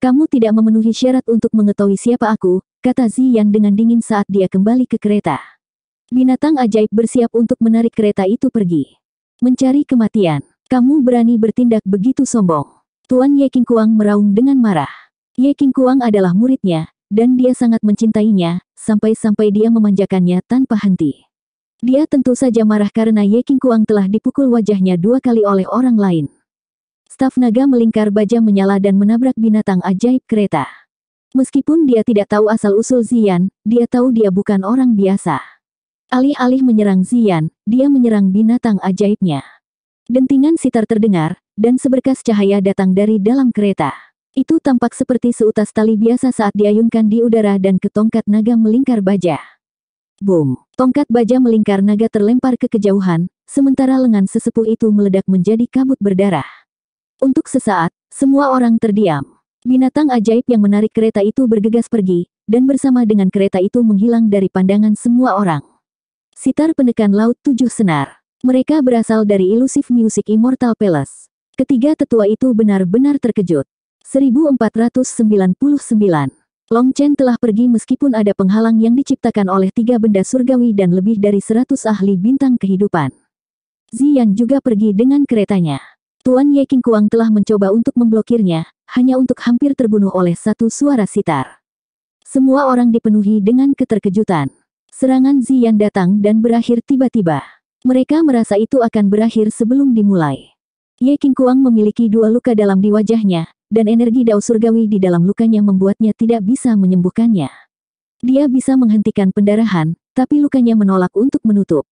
Kamu tidak memenuhi syarat untuk mengetahui siapa aku, kata Zian dengan dingin saat dia kembali ke kereta. Binatang ajaib bersiap untuk menarik kereta itu pergi. Mencari kematian. Kamu berani bertindak begitu sombong. Tuan Ye King Kuang meraung dengan marah. Ye King Kuang adalah muridnya, dan dia sangat mencintainya, sampai-sampai dia memanjakannya tanpa henti. Dia tentu saja marah karena Ye King Kuang telah dipukul wajahnya dua kali oleh orang lain. Staf naga melingkar baja menyala dan menabrak binatang ajaib kereta. Meskipun dia tidak tahu asal-usul Zian, dia tahu dia bukan orang biasa. Alih-alih menyerang Zian, dia menyerang binatang ajaibnya. Dentingan sitar terdengar, dan seberkas cahaya datang dari dalam kereta. Itu tampak seperti seutas tali biasa saat diayunkan di udara dan ke tongkat naga melingkar baja. Boom! Tongkat baja melingkar naga terlempar ke kejauhan, sementara lengan sesepuh itu meledak menjadi kabut berdarah. Untuk sesaat, semua orang terdiam. Binatang ajaib yang menarik kereta itu bergegas pergi, dan bersama dengan kereta itu menghilang dari pandangan semua orang. Sitar penekan laut tujuh senar. Mereka berasal dari Ilusif Musik Immortal Palace. Ketiga tetua itu benar-benar terkejut. 1499. Long Chen telah pergi meskipun ada penghalang yang diciptakan oleh tiga benda surgawi dan lebih dari seratus ahli bintang kehidupan. Zian juga pergi dengan keretanya. Tuan Ye Kuang telah mencoba untuk memblokirnya, hanya untuk hampir terbunuh oleh satu suara sitar. Semua orang dipenuhi dengan keterkejutan. Serangan Zian datang dan berakhir tiba-tiba. Mereka merasa itu akan berakhir sebelum dimulai. Ye King Kuang memiliki dua luka dalam di wajahnya, dan energi dao surgawi di dalam lukanya membuatnya tidak bisa menyembuhkannya. Dia bisa menghentikan pendarahan, tapi lukanya menolak untuk menutup.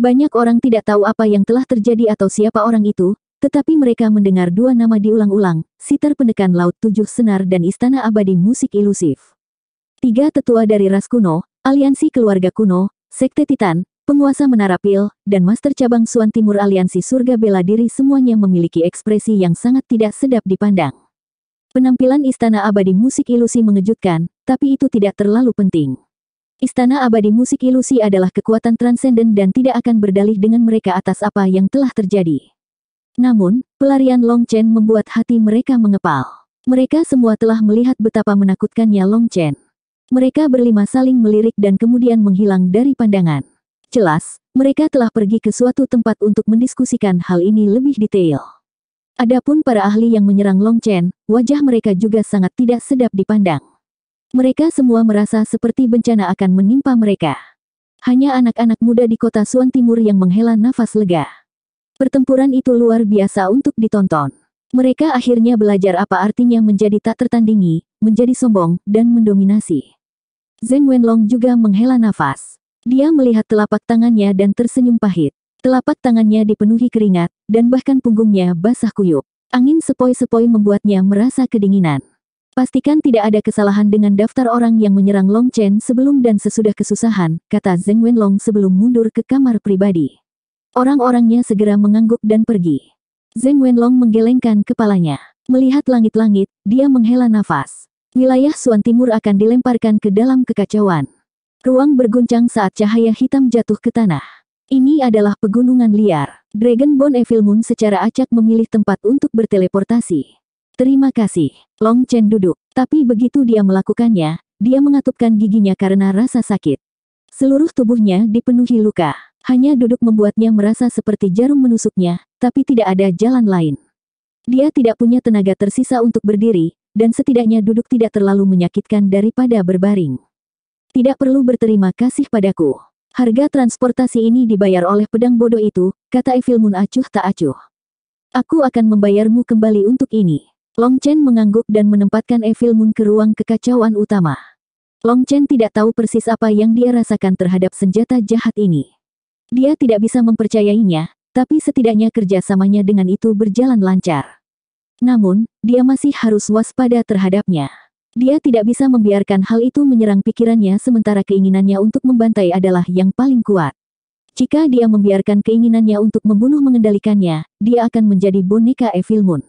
Banyak orang tidak tahu apa yang telah terjadi atau siapa orang itu, tetapi mereka mendengar dua nama diulang-ulang, sitar pendekan laut tujuh senar dan istana abadi musik ilusif. Tiga tetua dari ras kuno, aliansi keluarga kuno, sekte titan, penguasa Menara Pil, dan Master Cabang Suan Timur Aliansi Surga Bela Diri semuanya memiliki ekspresi yang sangat tidak sedap dipandang. Penampilan Istana Abadi Musik Ilusi mengejutkan, tapi itu tidak terlalu penting. Istana Abadi Musik Ilusi adalah kekuatan transenden dan tidak akan berdalih dengan mereka atas apa yang telah terjadi. Namun, pelarian Long Chen membuat hati mereka mengepal. Mereka semua telah melihat betapa menakutkannya Long Chen. Mereka berlima saling melirik dan kemudian menghilang dari pandangan. Jelas, mereka telah pergi ke suatu tempat untuk mendiskusikan hal ini lebih detail. Adapun para ahli yang menyerang Long Chen, wajah mereka juga sangat tidak sedap dipandang. Mereka semua merasa seperti bencana akan menimpa mereka. Hanya anak-anak muda di kota Suan Timur yang menghela nafas lega. Pertempuran itu luar biasa untuk ditonton. Mereka akhirnya belajar apa artinya menjadi tak tertandingi, menjadi sombong, dan mendominasi. Zeng Wenlong juga menghela nafas. Dia melihat telapak tangannya dan tersenyum pahit. Telapak tangannya dipenuhi keringat, dan bahkan punggungnya basah kuyup. Angin sepoi-sepoi membuatnya merasa kedinginan. Pastikan tidak ada kesalahan dengan daftar orang yang menyerang Long Chen sebelum dan sesudah kesusahan, kata Zeng Wenlong sebelum mundur ke kamar pribadi. Orang-orangnya segera mengangguk dan pergi. Zeng Wenlong menggelengkan kepalanya. Melihat langit-langit, dia menghela nafas. Wilayah Suan Timur akan dilemparkan ke dalam kekacauan. Ruang berguncang saat cahaya hitam jatuh ke tanah. Ini adalah pegunungan liar. Dragon Bone Evil Moon secara acak memilih tempat untuk berteleportasi. Terima kasih. Long Chen duduk. Tapi begitu dia melakukannya, dia mengatupkan giginya karena rasa sakit. Seluruh tubuhnya dipenuhi luka. Hanya duduk membuatnya merasa seperti jarum menusuknya, tapi tidak ada jalan lain. Dia tidak punya tenaga tersisa untuk berdiri, dan setidaknya duduk tidak terlalu menyakitkan daripada berbaring. Tidak perlu berterima kasih padaku. Harga transportasi ini dibayar oleh pedang bodoh itu, kata Evil Moon acuh tak acuh. Aku akan membayarmu kembali untuk ini. Long Chen mengangguk dan menempatkan Evil Moon ke ruang kekacauan utama. Long Chen tidak tahu persis apa yang dia rasakan terhadap senjata jahat ini. Dia tidak bisa mempercayainya, tapi setidaknya kerjasamanya dengan itu berjalan lancar. Namun, dia masih harus waspada terhadapnya. Dia tidak bisa membiarkan hal itu menyerang pikirannya sementara keinginannya untuk membantai adalah yang paling kuat. Jika dia membiarkan keinginannya untuk membunuh mengendalikannya, dia akan menjadi boneka Evil Moon.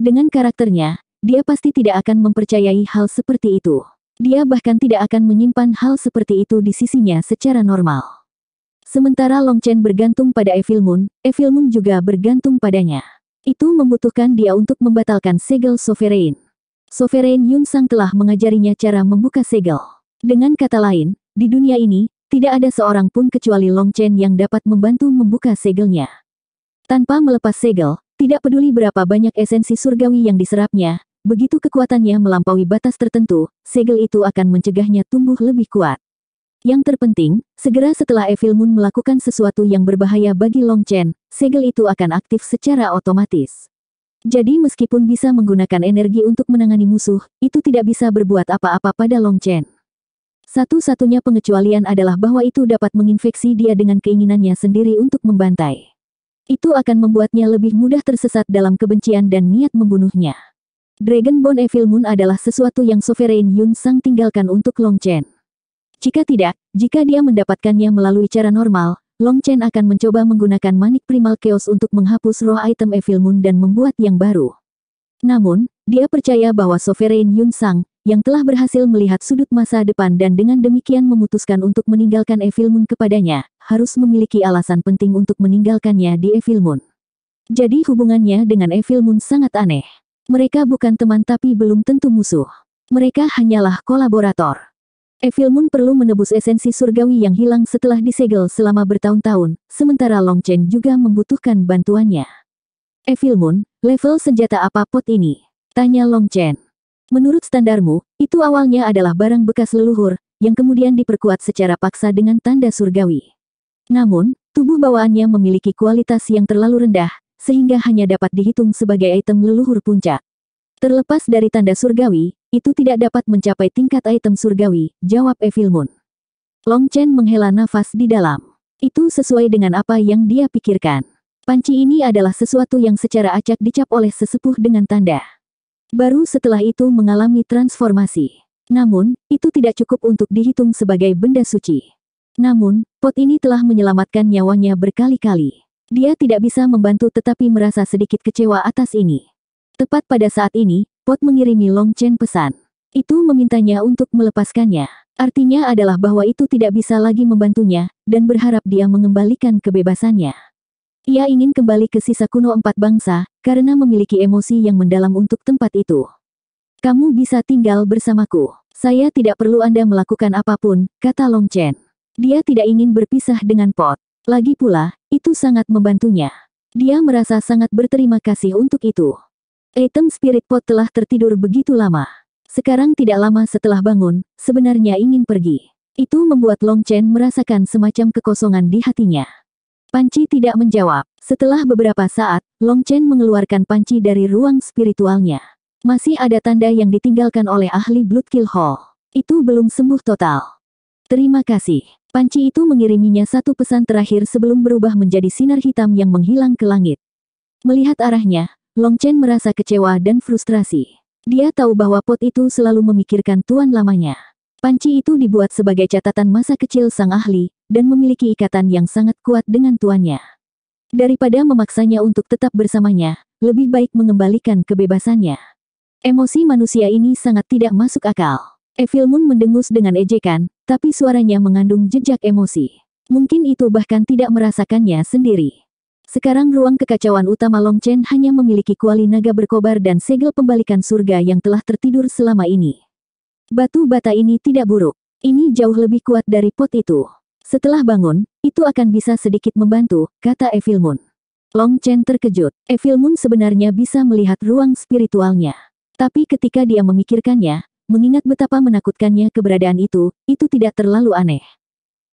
Dengan karakternya, dia pasti tidak akan mempercayai hal seperti itu. Dia bahkan tidak akan menyimpan hal seperti itu di sisinya secara normal. Sementara Long Chen bergantung pada Evil Moon, Evil Moon juga bergantung padanya. Itu membutuhkan dia untuk membatalkan segel sovereign. Sovereign Yun Sang telah mengajarinya cara membuka segel. Dengan kata lain, di dunia ini, tidak ada seorang pun kecuali Long Chen yang dapat membantu membuka segelnya. Tanpa melepas segel, tidak peduli berapa banyak esensi surgawi yang diserapnya, begitu kekuatannya melampaui batas tertentu, segel itu akan mencegahnya tumbuh lebih kuat. Yang terpenting, segera setelah Evil Moon melakukan sesuatu yang berbahaya bagi Long Chen, segel itu akan aktif secara otomatis. Jadi meskipun bisa menggunakan energi untuk menangani musuh, itu tidak bisa berbuat apa-apa pada Long Chen. Satu-satunya pengecualian adalah bahwa itu dapat menginfeksi dia dengan keinginannya sendiri untuk membantai. Itu akan membuatnya lebih mudah tersesat dalam kebencian dan niat membunuhnya. Dragon Bone Evil Moon adalah sesuatu yang Sovereign Yun Sang tinggalkan untuk Long Chen. Jika tidak, jika dia mendapatkannya melalui cara normal, Long Chen akan mencoba menggunakan manik primal chaos untuk menghapus roh item Evil Moon dan membuat yang baru. Namun, dia percaya bahwa Sovereign Yun Sang, yang telah berhasil melihat sudut masa depan dan dengan demikian memutuskan untuk meninggalkan Evil Moon kepadanya, harus memiliki alasan penting untuk meninggalkannya di Evil Moon. Jadi hubungannya dengan Evil Moon sangat aneh. Mereka bukan teman tapi belum tentu musuh. Mereka hanyalah kolaborator. Evil Moon perlu menebus esensi surgawi yang hilang setelah disegel selama bertahun-tahun, sementara Long Chen juga membutuhkan bantuannya. Evil Moon, level senjata apa pot ini? Tanya Long Chen. Menurut standarmu, itu awalnya adalah barang bekas leluhur, yang kemudian diperkuat secara paksa dengan tanda surgawi. Namun, tubuh bawaannya memiliki kualitas yang terlalu rendah, sehingga hanya dapat dihitung sebagai item leluhur puncak. Terlepas dari tanda surgawi, itu tidak dapat mencapai tingkat item surgawi, jawab Evil Moon. Long Chen menghela nafas di dalam. Itu sesuai dengan apa yang dia pikirkan. Panci ini adalah sesuatu yang secara acak dicap oleh sesepuh dengan tanda. Baru setelah itu mengalami transformasi. Namun, itu tidak cukup untuk dihitung sebagai benda suci. Namun, pot ini telah menyelamatkan nyawanya berkali-kali. Dia tidak bisa membantu tetapi merasa sedikit kecewa atas ini. Tepat pada saat ini, Pot mengirimi Long Chen pesan. Itu memintanya untuk melepaskannya. Artinya adalah bahwa itu tidak bisa lagi membantunya, dan berharap dia mengembalikan kebebasannya. Ia ingin kembali ke sisa kuno empat bangsa, karena memiliki emosi yang mendalam untuk tempat itu. Kamu bisa tinggal bersamaku. Saya tidak perlu Anda melakukan apapun, kata Long Chen. Dia tidak ingin berpisah dengan Pot. Lagi pula, itu sangat membantunya. Dia merasa sangat berterima kasih untuk itu. Item Spirit Pot telah tertidur begitu lama. Sekarang tidak lama setelah bangun, sebenarnya ingin pergi. Itu membuat Long Chen merasakan semacam kekosongan di hatinya. Panci tidak menjawab. Setelah beberapa saat, Long Chen mengeluarkan panci dari ruang spiritualnya. Masih ada tanda yang ditinggalkan oleh ahli Blood Kill Hall. Itu belum sembuh total. Terima kasih. Panci itu mengiriminya satu pesan terakhir sebelum berubah menjadi sinar hitam yang menghilang ke langit. Melihat arahnya, Long Chen merasa kecewa dan frustrasi. Dia tahu bahwa pot itu selalu memikirkan tuan lamanya. Panci itu dibuat sebagai catatan masa kecil sang ahli, dan memiliki ikatan yang sangat kuat dengan tuannya. Daripada memaksanya untuk tetap bersamanya, lebih baik mengembalikan kebebasannya. Emosi manusia ini sangat tidak masuk akal. Evil Moon mendengus dengan ejekan, tapi suaranya mengandung jejak emosi. Mungkin itu bahkan tidak merasakannya sendiri. Sekarang ruang kekacauan utama Long Chen hanya memiliki kuali naga berkobar dan segel pembalikan surga yang telah tertidur selama ini. Batu bata ini tidak buruk. Ini jauh lebih kuat dari pot itu. Setelah bangun, itu akan bisa sedikit membantu, kata Evil Moon. Long Chen terkejut. Evil Moon sebenarnya bisa melihat ruang spiritualnya. Tapi ketika dia memikirkannya, mengingat betapa menakutkannya keberadaan itu, itu tidak terlalu aneh.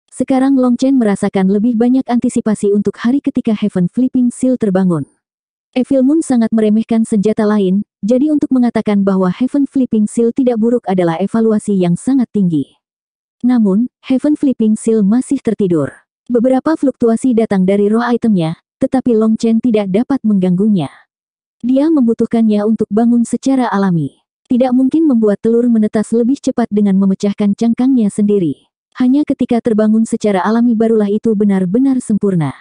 Sekarang Long Chen merasakan lebih banyak antisipasi untuk hari ketika Heaven Flipping Seal terbangun. Evil Moon sangat meremehkan senjata lain, jadi untuk mengatakan bahwa Heaven Flipping Seal tidak buruk adalah evaluasi yang sangat tinggi. Namun, Heaven Flipping Seal masih tertidur. Beberapa fluktuasi datang dari roh itemnya, tetapi Long Chen tidak dapat mengganggunya. Dia membutuhkannya untuk bangun secara alami. Tidak mungkin membuat telur menetas lebih cepat dengan memecahkan cangkangnya sendiri. Hanya ketika terbangun secara alami barulah itu benar-benar sempurna.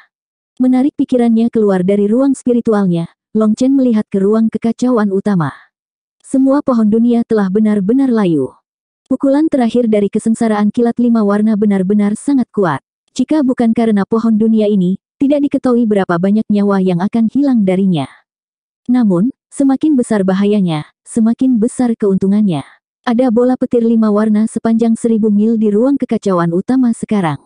Menarik pikirannya keluar dari ruang spiritualnya, Long Chen melihat ke ruang kekacauan utama. Semua pohon dunia telah benar-benar layu. Pukulan terakhir dari kesengsaraan kilat lima warna benar-benar sangat kuat. Jika bukan karena pohon dunia ini, tidak diketahui berapa banyak nyawa yang akan hilang darinya. Namun, semakin besar bahayanya, semakin besar keuntungannya. Ada bola petir lima warna sepanjang seribu mil di ruang kekacauan utama sekarang.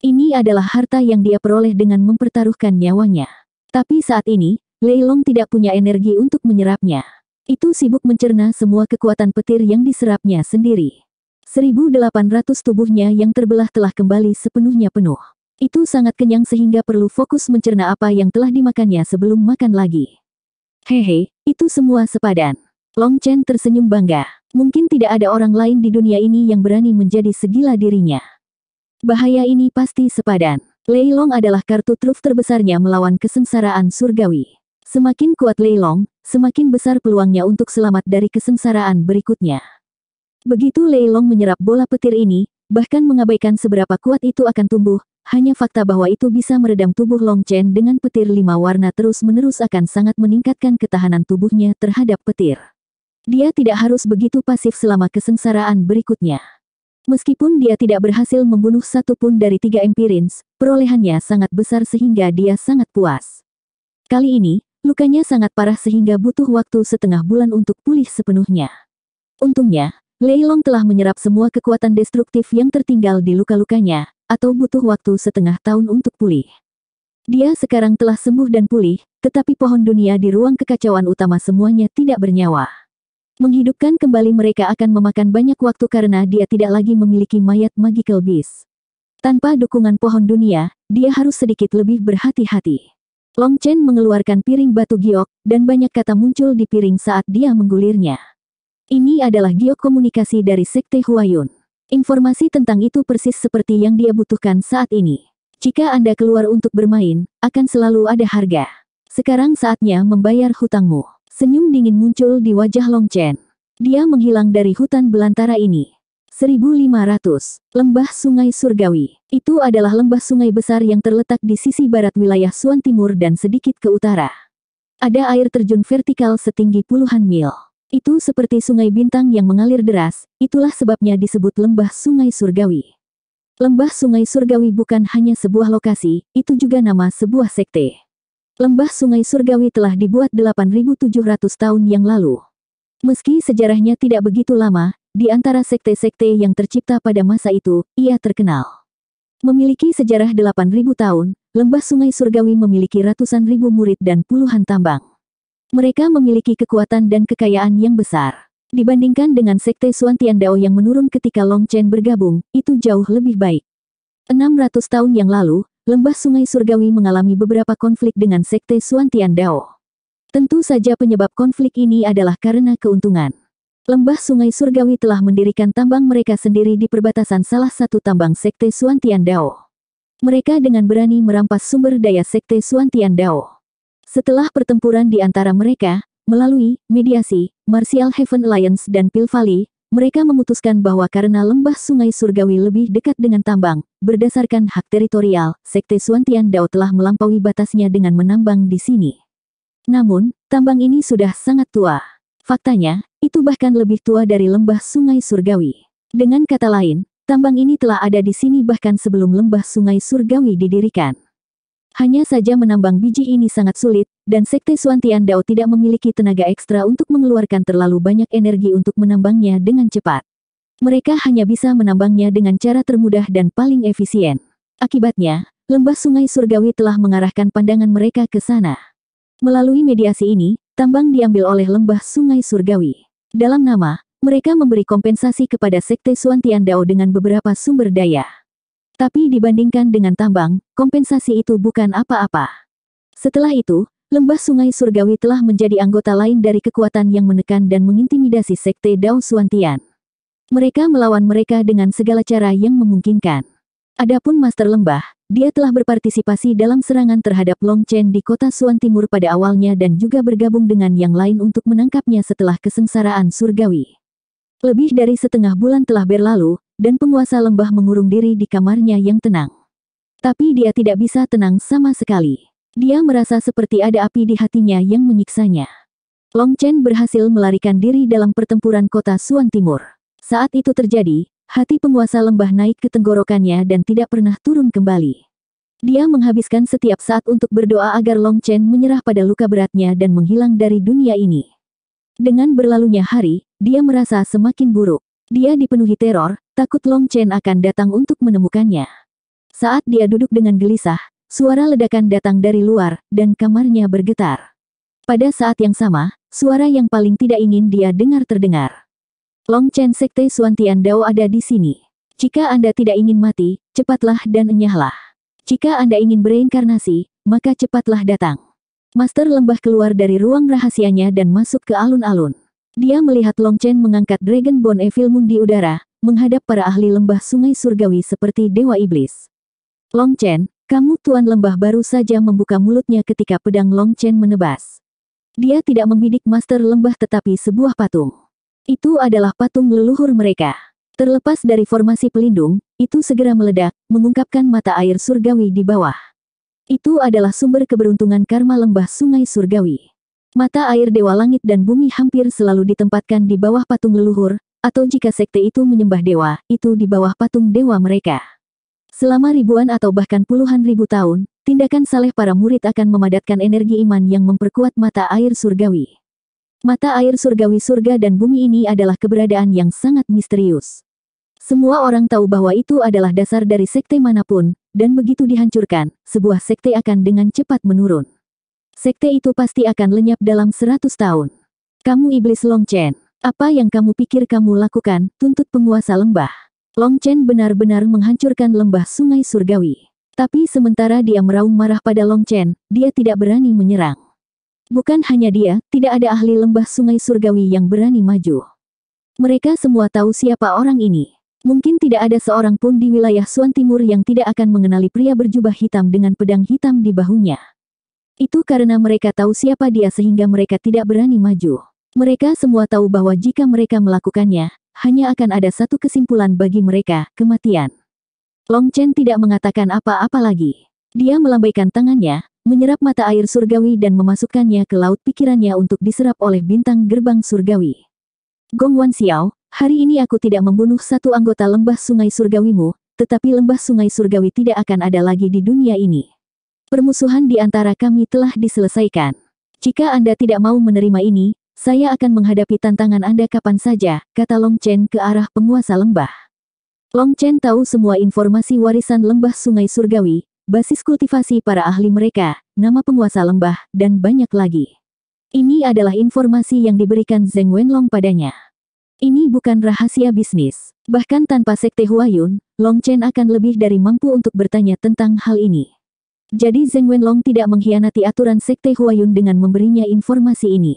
Ini adalah harta yang dia peroleh dengan mempertaruhkan nyawanya. Tapi saat ini, Leilong tidak punya energi untuk menyerapnya. Itu sibuk mencerna semua kekuatan petir yang diserapnya sendiri. 1800 tubuhnya yang terbelah telah kembali sepenuhnya penuh. Itu sangat kenyang sehingga perlu fokus mencerna apa yang telah dimakannya sebelum makan lagi. Hehe, itu semua sepadan. Long Chen tersenyum bangga. Mungkin tidak ada orang lain di dunia ini yang berani menjadi segila dirinya. Bahaya ini pasti sepadan. Lei Long adalah kartu truf terbesarnya melawan kesengsaraan surgawi. Semakin kuat Lei Long, semakin besar peluangnya untuk selamat dari kesengsaraan berikutnya. Begitu Lei Long menyerap bola petir ini, bahkan mengabaikan seberapa kuat itu akan tumbuh, hanya fakta bahwa itu bisa meredam tubuh Long Chen dengan petir lima warna terus-menerus akan sangat meningkatkan ketahanan tubuhnya terhadap petir. Dia tidak harus begitu pasif selama kesengsaraan berikutnya. Meskipun dia tidak berhasil membunuh satu pun dari tiga empirins, perolehannya sangat besar sehingga dia sangat puas. Kali ini, lukanya sangat parah sehingga butuh waktu setengah bulan untuk pulih sepenuhnya. Untungnya, Leilong telah menyerap semua kekuatan destruktif yang tertinggal di luka-lukanya, atau butuh waktu setengah tahun untuk pulih. Dia sekarang telah sembuh dan pulih, tetapi pohon dunia di ruang kekacauan utama semuanya tidak bernyawa. Menghidupkan kembali mereka akan memakan banyak waktu karena dia tidak lagi memiliki mayat magical beast. Tanpa dukungan pohon dunia, dia harus sedikit lebih berhati-hati. Long Chen mengeluarkan piring batu giok, dan banyak kata muncul di piring saat dia menggulirnya. Ini adalah giok komunikasi dari Sekte Huayun. Informasi tentang itu persis seperti yang dia butuhkan saat ini. Jika Anda keluar untuk bermain, akan selalu ada harga. Sekarang saatnya membayar hutangmu. Senyum dingin muncul di wajah Long Chen. Dia menghilang dari hutan belantara ini. 1500. Lembah Sungai Surgawi. Itu adalah lembah sungai besar yang terletak di sisi barat wilayah Suan Timur dan sedikit ke utara. Ada air terjun vertikal setinggi puluhan mil. Itu seperti sungai bintang yang mengalir deras, itulah sebabnya disebut lembah sungai surgawi. Lembah sungai surgawi bukan hanya sebuah lokasi, itu juga nama sebuah sekte. Lembah Sungai Surgawi telah dibuat 8.700 tahun yang lalu. Meski sejarahnya tidak begitu lama, di antara sekte-sekte yang tercipta pada masa itu, ia terkenal. Memiliki sejarah 8.000 tahun, Lembah Sungai Surgawi memiliki ratusan ribu murid dan puluhan tambang. Mereka memiliki kekuatan dan kekayaan yang besar. Dibandingkan dengan sekte Suan Dao yang menurun ketika Long Chen bergabung, itu jauh lebih baik. 600 tahun yang lalu, lembah sungai surgawi mengalami beberapa konflik dengan sekte Suantian Dao. Tentu saja penyebab konflik ini adalah karena keuntungan. Lembah Sungai Surgawi telah mendirikan tambang mereka sendiri di perbatasan salah satu tambang sekte Suantian Dao. Mereka dengan berani merampas sumber daya sekte Suantian Dao. Setelah pertempuran di antara mereka, melalui mediasi, Martial Heaven Alliance dan Pilvali. Mereka memutuskan bahwa karena lembah sungai surgawi lebih dekat dengan tambang, berdasarkan hak teritorial, Sekte Suantian Dao telah melampaui batasnya dengan menambang di sini. Namun, tambang ini sudah sangat tua. Faktanya, itu bahkan lebih tua dari lembah sungai surgawi. Dengan kata lain, tambang ini telah ada di sini bahkan sebelum lembah sungai surgawi didirikan. Hanya saja menambang biji ini sangat sulit, dan Sekte Suan Tian Dao tidak memiliki tenaga ekstra untuk mengeluarkan terlalu banyak energi untuk menambangnya dengan cepat. Mereka hanya bisa menambangnya dengan cara termudah dan paling efisien. Akibatnya, lembah sungai surgawi telah mengarahkan pandangan mereka ke sana. Melalui mediasi ini, tambang diambil oleh lembah sungai surgawi. Dalam nama, mereka memberi kompensasi kepada Sekte Suan Tian Dao dengan beberapa sumber daya. Tapi dibandingkan dengan tambang, kompensasi itu bukan apa-apa. Setelah itu, lembah sungai surgawi telah menjadi anggota lain dari kekuatan yang menekan dan mengintimidasi sekte Dao Suantian. Mereka melawan mereka dengan segala cara yang memungkinkan. Adapun Master Lembah, dia telah berpartisipasi dalam serangan terhadap Long Chen di kota Suan Timur pada awalnya dan juga bergabung dengan yang lain untuk menangkapnya setelah kesengsaraan surgawi. Lebih dari setengah bulan telah berlalu, dan penguasa lembah mengurung diri di kamarnya yang tenang. Tapi dia tidak bisa tenang sama sekali. Dia merasa seperti ada api di hatinya yang menyiksanya. Long Chen berhasil melarikan diri dalam pertempuran kota Suan Timur. Saat itu terjadi, hati penguasa lembah naik ke tenggorokannya dan tidak pernah turun kembali. Dia menghabiskan setiap saat untuk berdoa agar Long Chen menyerah pada luka beratnya dan menghilang dari dunia ini. Dengan berlalunya hari, dia merasa semakin buruk. Dia dipenuhi teror, takut Long Chen akan datang untuk menemukannya. Saat dia duduk dengan gelisah, suara ledakan datang dari luar, dan kamarnya bergetar. Pada saat yang sama, suara yang paling tidak ingin dia dengar terdengar. Long Chen Sekte Suantian Dao ada di sini. Jika Anda tidak ingin mati, cepatlah dan enyahlah. Jika Anda ingin bereinkarnasi, maka cepatlah datang. Master lembah keluar dari ruang rahasianya dan masuk ke alun-alun. Dia melihat Long Chen mengangkat Dragon Bone Evil Moon di udara, menghadap para ahli lembah sungai surgawi seperti Dewa Iblis. Long Chen, kamu tuan lembah baru saja membuka mulutnya ketika pedang Long Chen menebas. Dia tidak membidik master lembah tetapi sebuah patung. Itu adalah patung leluhur mereka. Terlepas dari formasi pelindung, itu segera meledak, mengungkapkan mata air surgawi di bawah. Itu adalah sumber keberuntungan karma lembah sungai surgawi. Mata air dewa langit dan bumi hampir selalu ditempatkan di bawah patung leluhur, atau jika sekte itu menyembah dewa, itu di bawah patung dewa mereka. Selama ribuan atau bahkan puluhan ribu tahun, tindakan saleh para murid akan memadatkan energi iman yang memperkuat mata air surgawi. Mata air surgawi surga dan bumi ini adalah keberadaan yang sangat misterius. Semua orang tahu bahwa itu adalah dasar dari sekte manapun, dan begitu dihancurkan, sebuah sekte akan dengan cepat menurun. Sekte itu pasti akan lenyap dalam seratus tahun. Kamu iblis Long Chen. Apa yang kamu pikir kamu lakukan, tuntut penguasa lembah. Long Chen benar-benar menghancurkan lembah sungai surgawi. Tapi sementara dia meraung marah pada Long Chen, dia tidak berani menyerang. Bukan hanya dia, tidak ada ahli lembah sungai surgawi yang berani maju. Mereka semua tahu siapa orang ini. Mungkin tidak ada seorang pun di wilayah Suan Timur yang tidak akan mengenali pria berjubah hitam dengan pedang hitam di bahunya. Itu karena mereka tahu siapa dia sehingga mereka tidak berani maju. Mereka semua tahu bahwa jika mereka melakukannya, hanya akan ada satu kesimpulan bagi mereka, kematian. Long Chen tidak mengatakan apa-apa lagi. Dia melambaikan tangannya, menyerap mata air surgawi dan memasukkannya ke laut pikirannya untuk diserap oleh bintang gerbang surgawi. Gong Wan Xiao, hari ini aku tidak membunuh satu anggota lembah sungai surgawimu, tetapi lembah sungai surgawi tidak akan ada lagi di dunia ini. Permusuhan di antara kami telah diselesaikan. Jika Anda tidak mau menerima ini, saya akan menghadapi tantangan Anda kapan saja, kata Long Chen ke arah penguasa lembah. Long Chen tahu semua informasi warisan lembah sungai surgawi, basis kultivasi para ahli mereka, nama penguasa lembah, dan banyak lagi. Ini adalah informasi yang diberikan Zeng Wenlong padanya. Ini bukan rahasia bisnis. Bahkan tanpa sekte Huayun, Long Chen akan lebih dari mampu untuk bertanya tentang hal ini. Jadi Zheng Wenlong tidak mengkhianati aturan Sekte Huayun dengan memberinya informasi ini.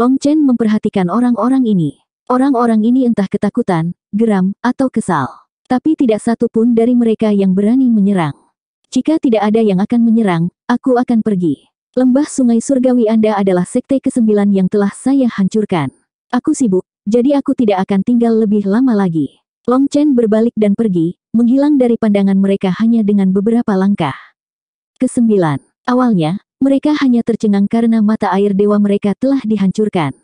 Long Chen memperhatikan orang-orang ini. Orang-orang ini entah ketakutan, geram, atau kesal. Tapi tidak satu pun dari mereka yang berani menyerang. Jika tidak ada yang akan menyerang, aku akan pergi. Lembah sungai surgawi Anda adalah Sekte ke-9 yang telah saya hancurkan. Aku sibuk, jadi aku tidak akan tinggal lebih lama lagi. Long Chen berbalik dan pergi, menghilang dari pandangan mereka hanya dengan beberapa langkah ke-9. Awalnya, mereka hanya tercengang karena mata air dewa mereka telah dihancurkan.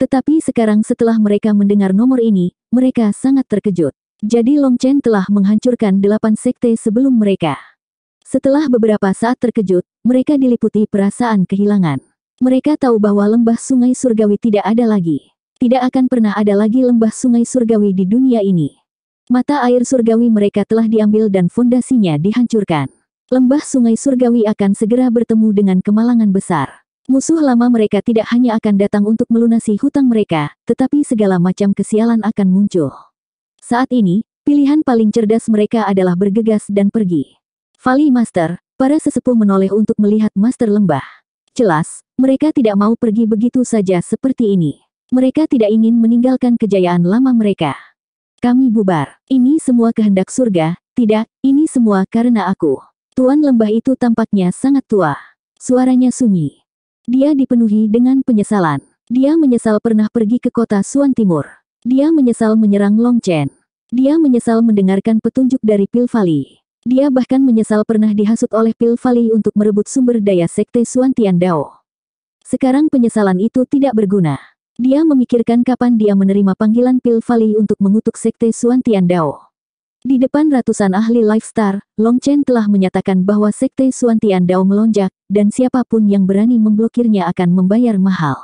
Tetapi sekarang setelah mereka mendengar nomor ini, mereka sangat terkejut. Jadi Long Chen telah menghancurkan delapan sekte sebelum mereka. Setelah beberapa saat terkejut, mereka diliputi perasaan kehilangan. Mereka tahu bahwa lembah sungai surgawi tidak ada lagi. Tidak akan pernah ada lagi lembah sungai surgawi di dunia ini. Mata air surgawi mereka telah diambil dan fondasinya dihancurkan. Lembah sungai surgawi akan segera bertemu dengan kemalangan besar. Musuh lama mereka tidak hanya akan datang untuk melunasi hutang mereka, tetapi segala macam kesialan akan muncul. Saat ini, pilihan paling cerdas mereka adalah bergegas dan pergi. Vali Master, para sesepuh menoleh untuk melihat Master Lembah. Jelas, mereka tidak mau pergi begitu saja seperti ini. Mereka tidak ingin meninggalkan kejayaan lama mereka. Kami bubar. Ini semua kehendak surga, tidak, ini semua karena aku. Tuan lembah itu tampaknya sangat tua. Suaranya sunyi. Dia dipenuhi dengan penyesalan. Dia menyesal pernah pergi ke kota Suan Timur. Dia menyesal menyerang Long Chen. Dia menyesal mendengarkan petunjuk dari Pilvali. Dia bahkan menyesal pernah dihasut oleh Pilvali untuk merebut sumber daya sekte Suan Dao. Sekarang penyesalan itu tidak berguna. Dia memikirkan kapan dia menerima panggilan Pilvali untuk mengutuk sekte Suan Dao. Di depan ratusan ahli Lifestar, Long Chen telah menyatakan bahwa sekte Suantian Dao melonjak, dan siapapun yang berani memblokirnya akan membayar mahal.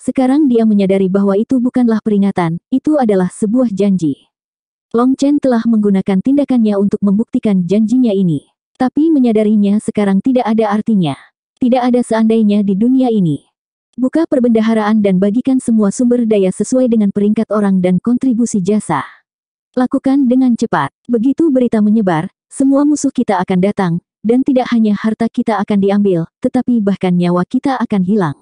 Sekarang dia menyadari bahwa itu bukanlah peringatan, itu adalah sebuah janji. Long Chen telah menggunakan tindakannya untuk membuktikan janjinya ini. Tapi menyadarinya sekarang tidak ada artinya. Tidak ada seandainya di dunia ini. Buka perbendaharaan dan bagikan semua sumber daya sesuai dengan peringkat orang dan kontribusi jasa. Lakukan dengan cepat. Begitu berita menyebar, semua musuh kita akan datang, dan tidak hanya harta kita akan diambil, tetapi bahkan nyawa kita akan hilang.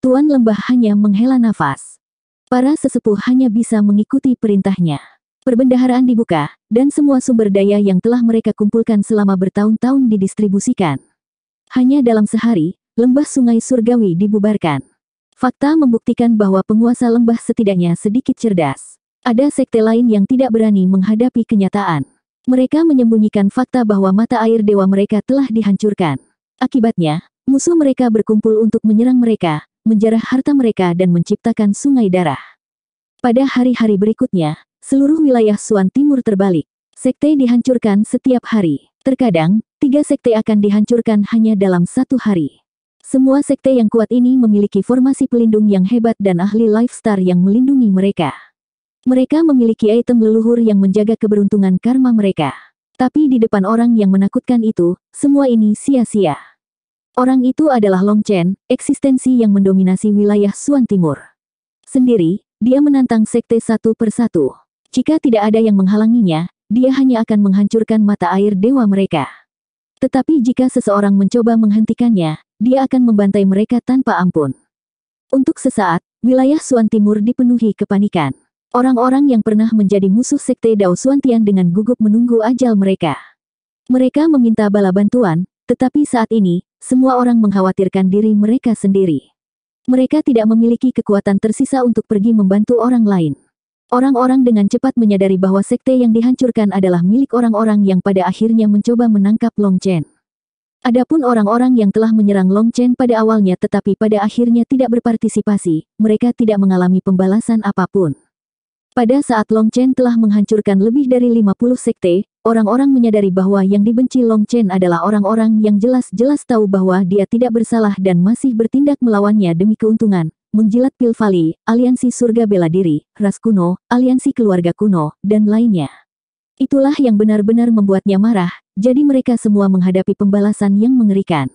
Tuan Lembah hanya menghela nafas. Para sesepuh hanya bisa mengikuti perintahnya. Perbendaharaan dibuka, dan semua sumber daya yang telah mereka kumpulkan selama bertahun-tahun didistribusikan. Hanya dalam sehari, lembah sungai surgawi dibubarkan. Fakta membuktikan bahwa penguasa lembah setidaknya sedikit cerdas. Ada sekte lain yang tidak berani menghadapi kenyataan. Mereka menyembunyikan fakta bahwa mata air dewa mereka telah dihancurkan. Akibatnya, musuh mereka berkumpul untuk menyerang mereka, menjarah harta mereka dan menciptakan sungai darah. Pada hari-hari berikutnya, seluruh wilayah Suan Timur terbalik. Sekte dihancurkan setiap hari. Terkadang, tiga sekte akan dihancurkan hanya dalam satu hari. Semua sekte yang kuat ini memiliki formasi pelindung yang hebat dan ahli lifestar yang melindungi mereka. Mereka memiliki item leluhur yang menjaga keberuntungan karma mereka. Tapi di depan orang yang menakutkan itu, semua ini sia-sia. Orang itu adalah Long Chen, eksistensi yang mendominasi wilayah Suan Timur. Sendiri, dia menantang sekte satu persatu. Jika tidak ada yang menghalanginya, dia hanya akan menghancurkan mata air dewa mereka. Tetapi jika seseorang mencoba menghentikannya, dia akan membantai mereka tanpa ampun. Untuk sesaat, wilayah Suan Timur dipenuhi kepanikan. Orang-orang yang pernah menjadi musuh sekte Dao Xuantian dengan gugup menunggu ajal mereka. Mereka meminta bala bantuan, tetapi saat ini, semua orang mengkhawatirkan diri mereka sendiri. Mereka tidak memiliki kekuatan tersisa untuk pergi membantu orang lain. Orang-orang dengan cepat menyadari bahwa sekte yang dihancurkan adalah milik orang-orang yang pada akhirnya mencoba menangkap Long Chen. Adapun orang-orang yang telah menyerang Long Chen pada awalnya tetapi pada akhirnya tidak berpartisipasi, mereka tidak mengalami pembalasan apapun. Pada saat Long Chen telah menghancurkan lebih dari 50 sekte, orang-orang menyadari bahwa yang dibenci Long Chen adalah orang-orang yang jelas-jelas tahu bahwa dia tidak bersalah dan masih bertindak melawannya demi keuntungan. Menjilat Pil Valley, Aliansi Surga Bela Diri, Ras Kuno, Aliansi Keluarga Kuno, dan lainnya. Itulah yang benar-benar membuatnya marah, jadi mereka semua menghadapi pembalasan yang mengerikan.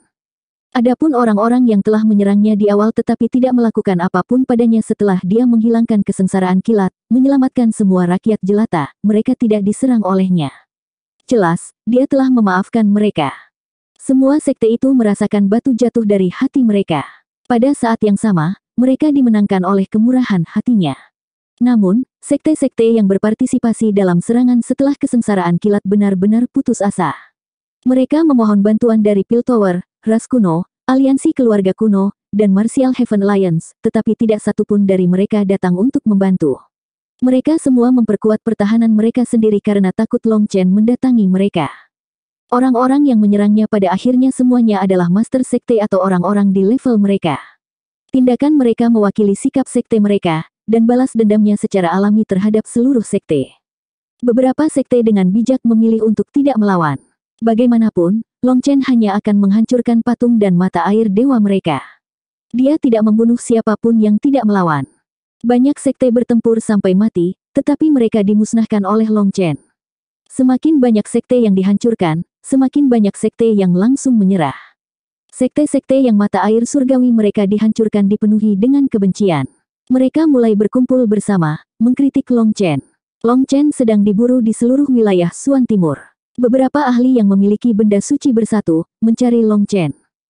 Adapun orang-orang yang telah menyerangnya di awal tetapi tidak melakukan apapun padanya setelah dia menghilangkan kesengsaraan kilat, menyelamatkan semua rakyat jelata, mereka tidak diserang olehnya. Jelas, dia telah memaafkan mereka. Semua sekte itu merasakan batu jatuh dari hati mereka. Pada saat yang sama, mereka dimenangkan oleh kemurahan hatinya. Namun, sekte-sekte yang berpartisipasi dalam serangan setelah kesengsaraan kilat benar-benar putus asa. Mereka memohon bantuan dari Piltower, ras kuno, aliansi keluarga kuno, dan Martial Heaven Alliance, tetapi tidak satupun dari mereka datang untuk membantu. Mereka semua memperkuat pertahanan mereka sendiri karena takut Long Chen mendatangi mereka. Orang-orang yang menyerangnya pada akhirnya semuanya adalah master sekte atau orang-orang di level mereka. Tindakan mereka mewakili sikap sekte mereka, dan balas dendamnya secara alami terhadap seluruh sekte. Beberapa sekte dengan bijak memilih untuk tidak melawan. Bagaimanapun, Long Chen hanya akan menghancurkan patung dan mata air dewa mereka. Dia tidak membunuh siapapun yang tidak melawan. Banyak sekte bertempur sampai mati, tetapi mereka dimusnahkan oleh Long Chen. Semakin banyak sekte yang dihancurkan, semakin banyak sekte yang langsung menyerah. Sekte-sekte yang mata air surgawi mereka dihancurkan dipenuhi dengan kebencian. Mereka mulai berkumpul bersama, mengkritik Long Chen. Long Chen sedang diburu di seluruh wilayah Suan Timur. Beberapa ahli yang memiliki benda suci bersatu, mencari Long Chen.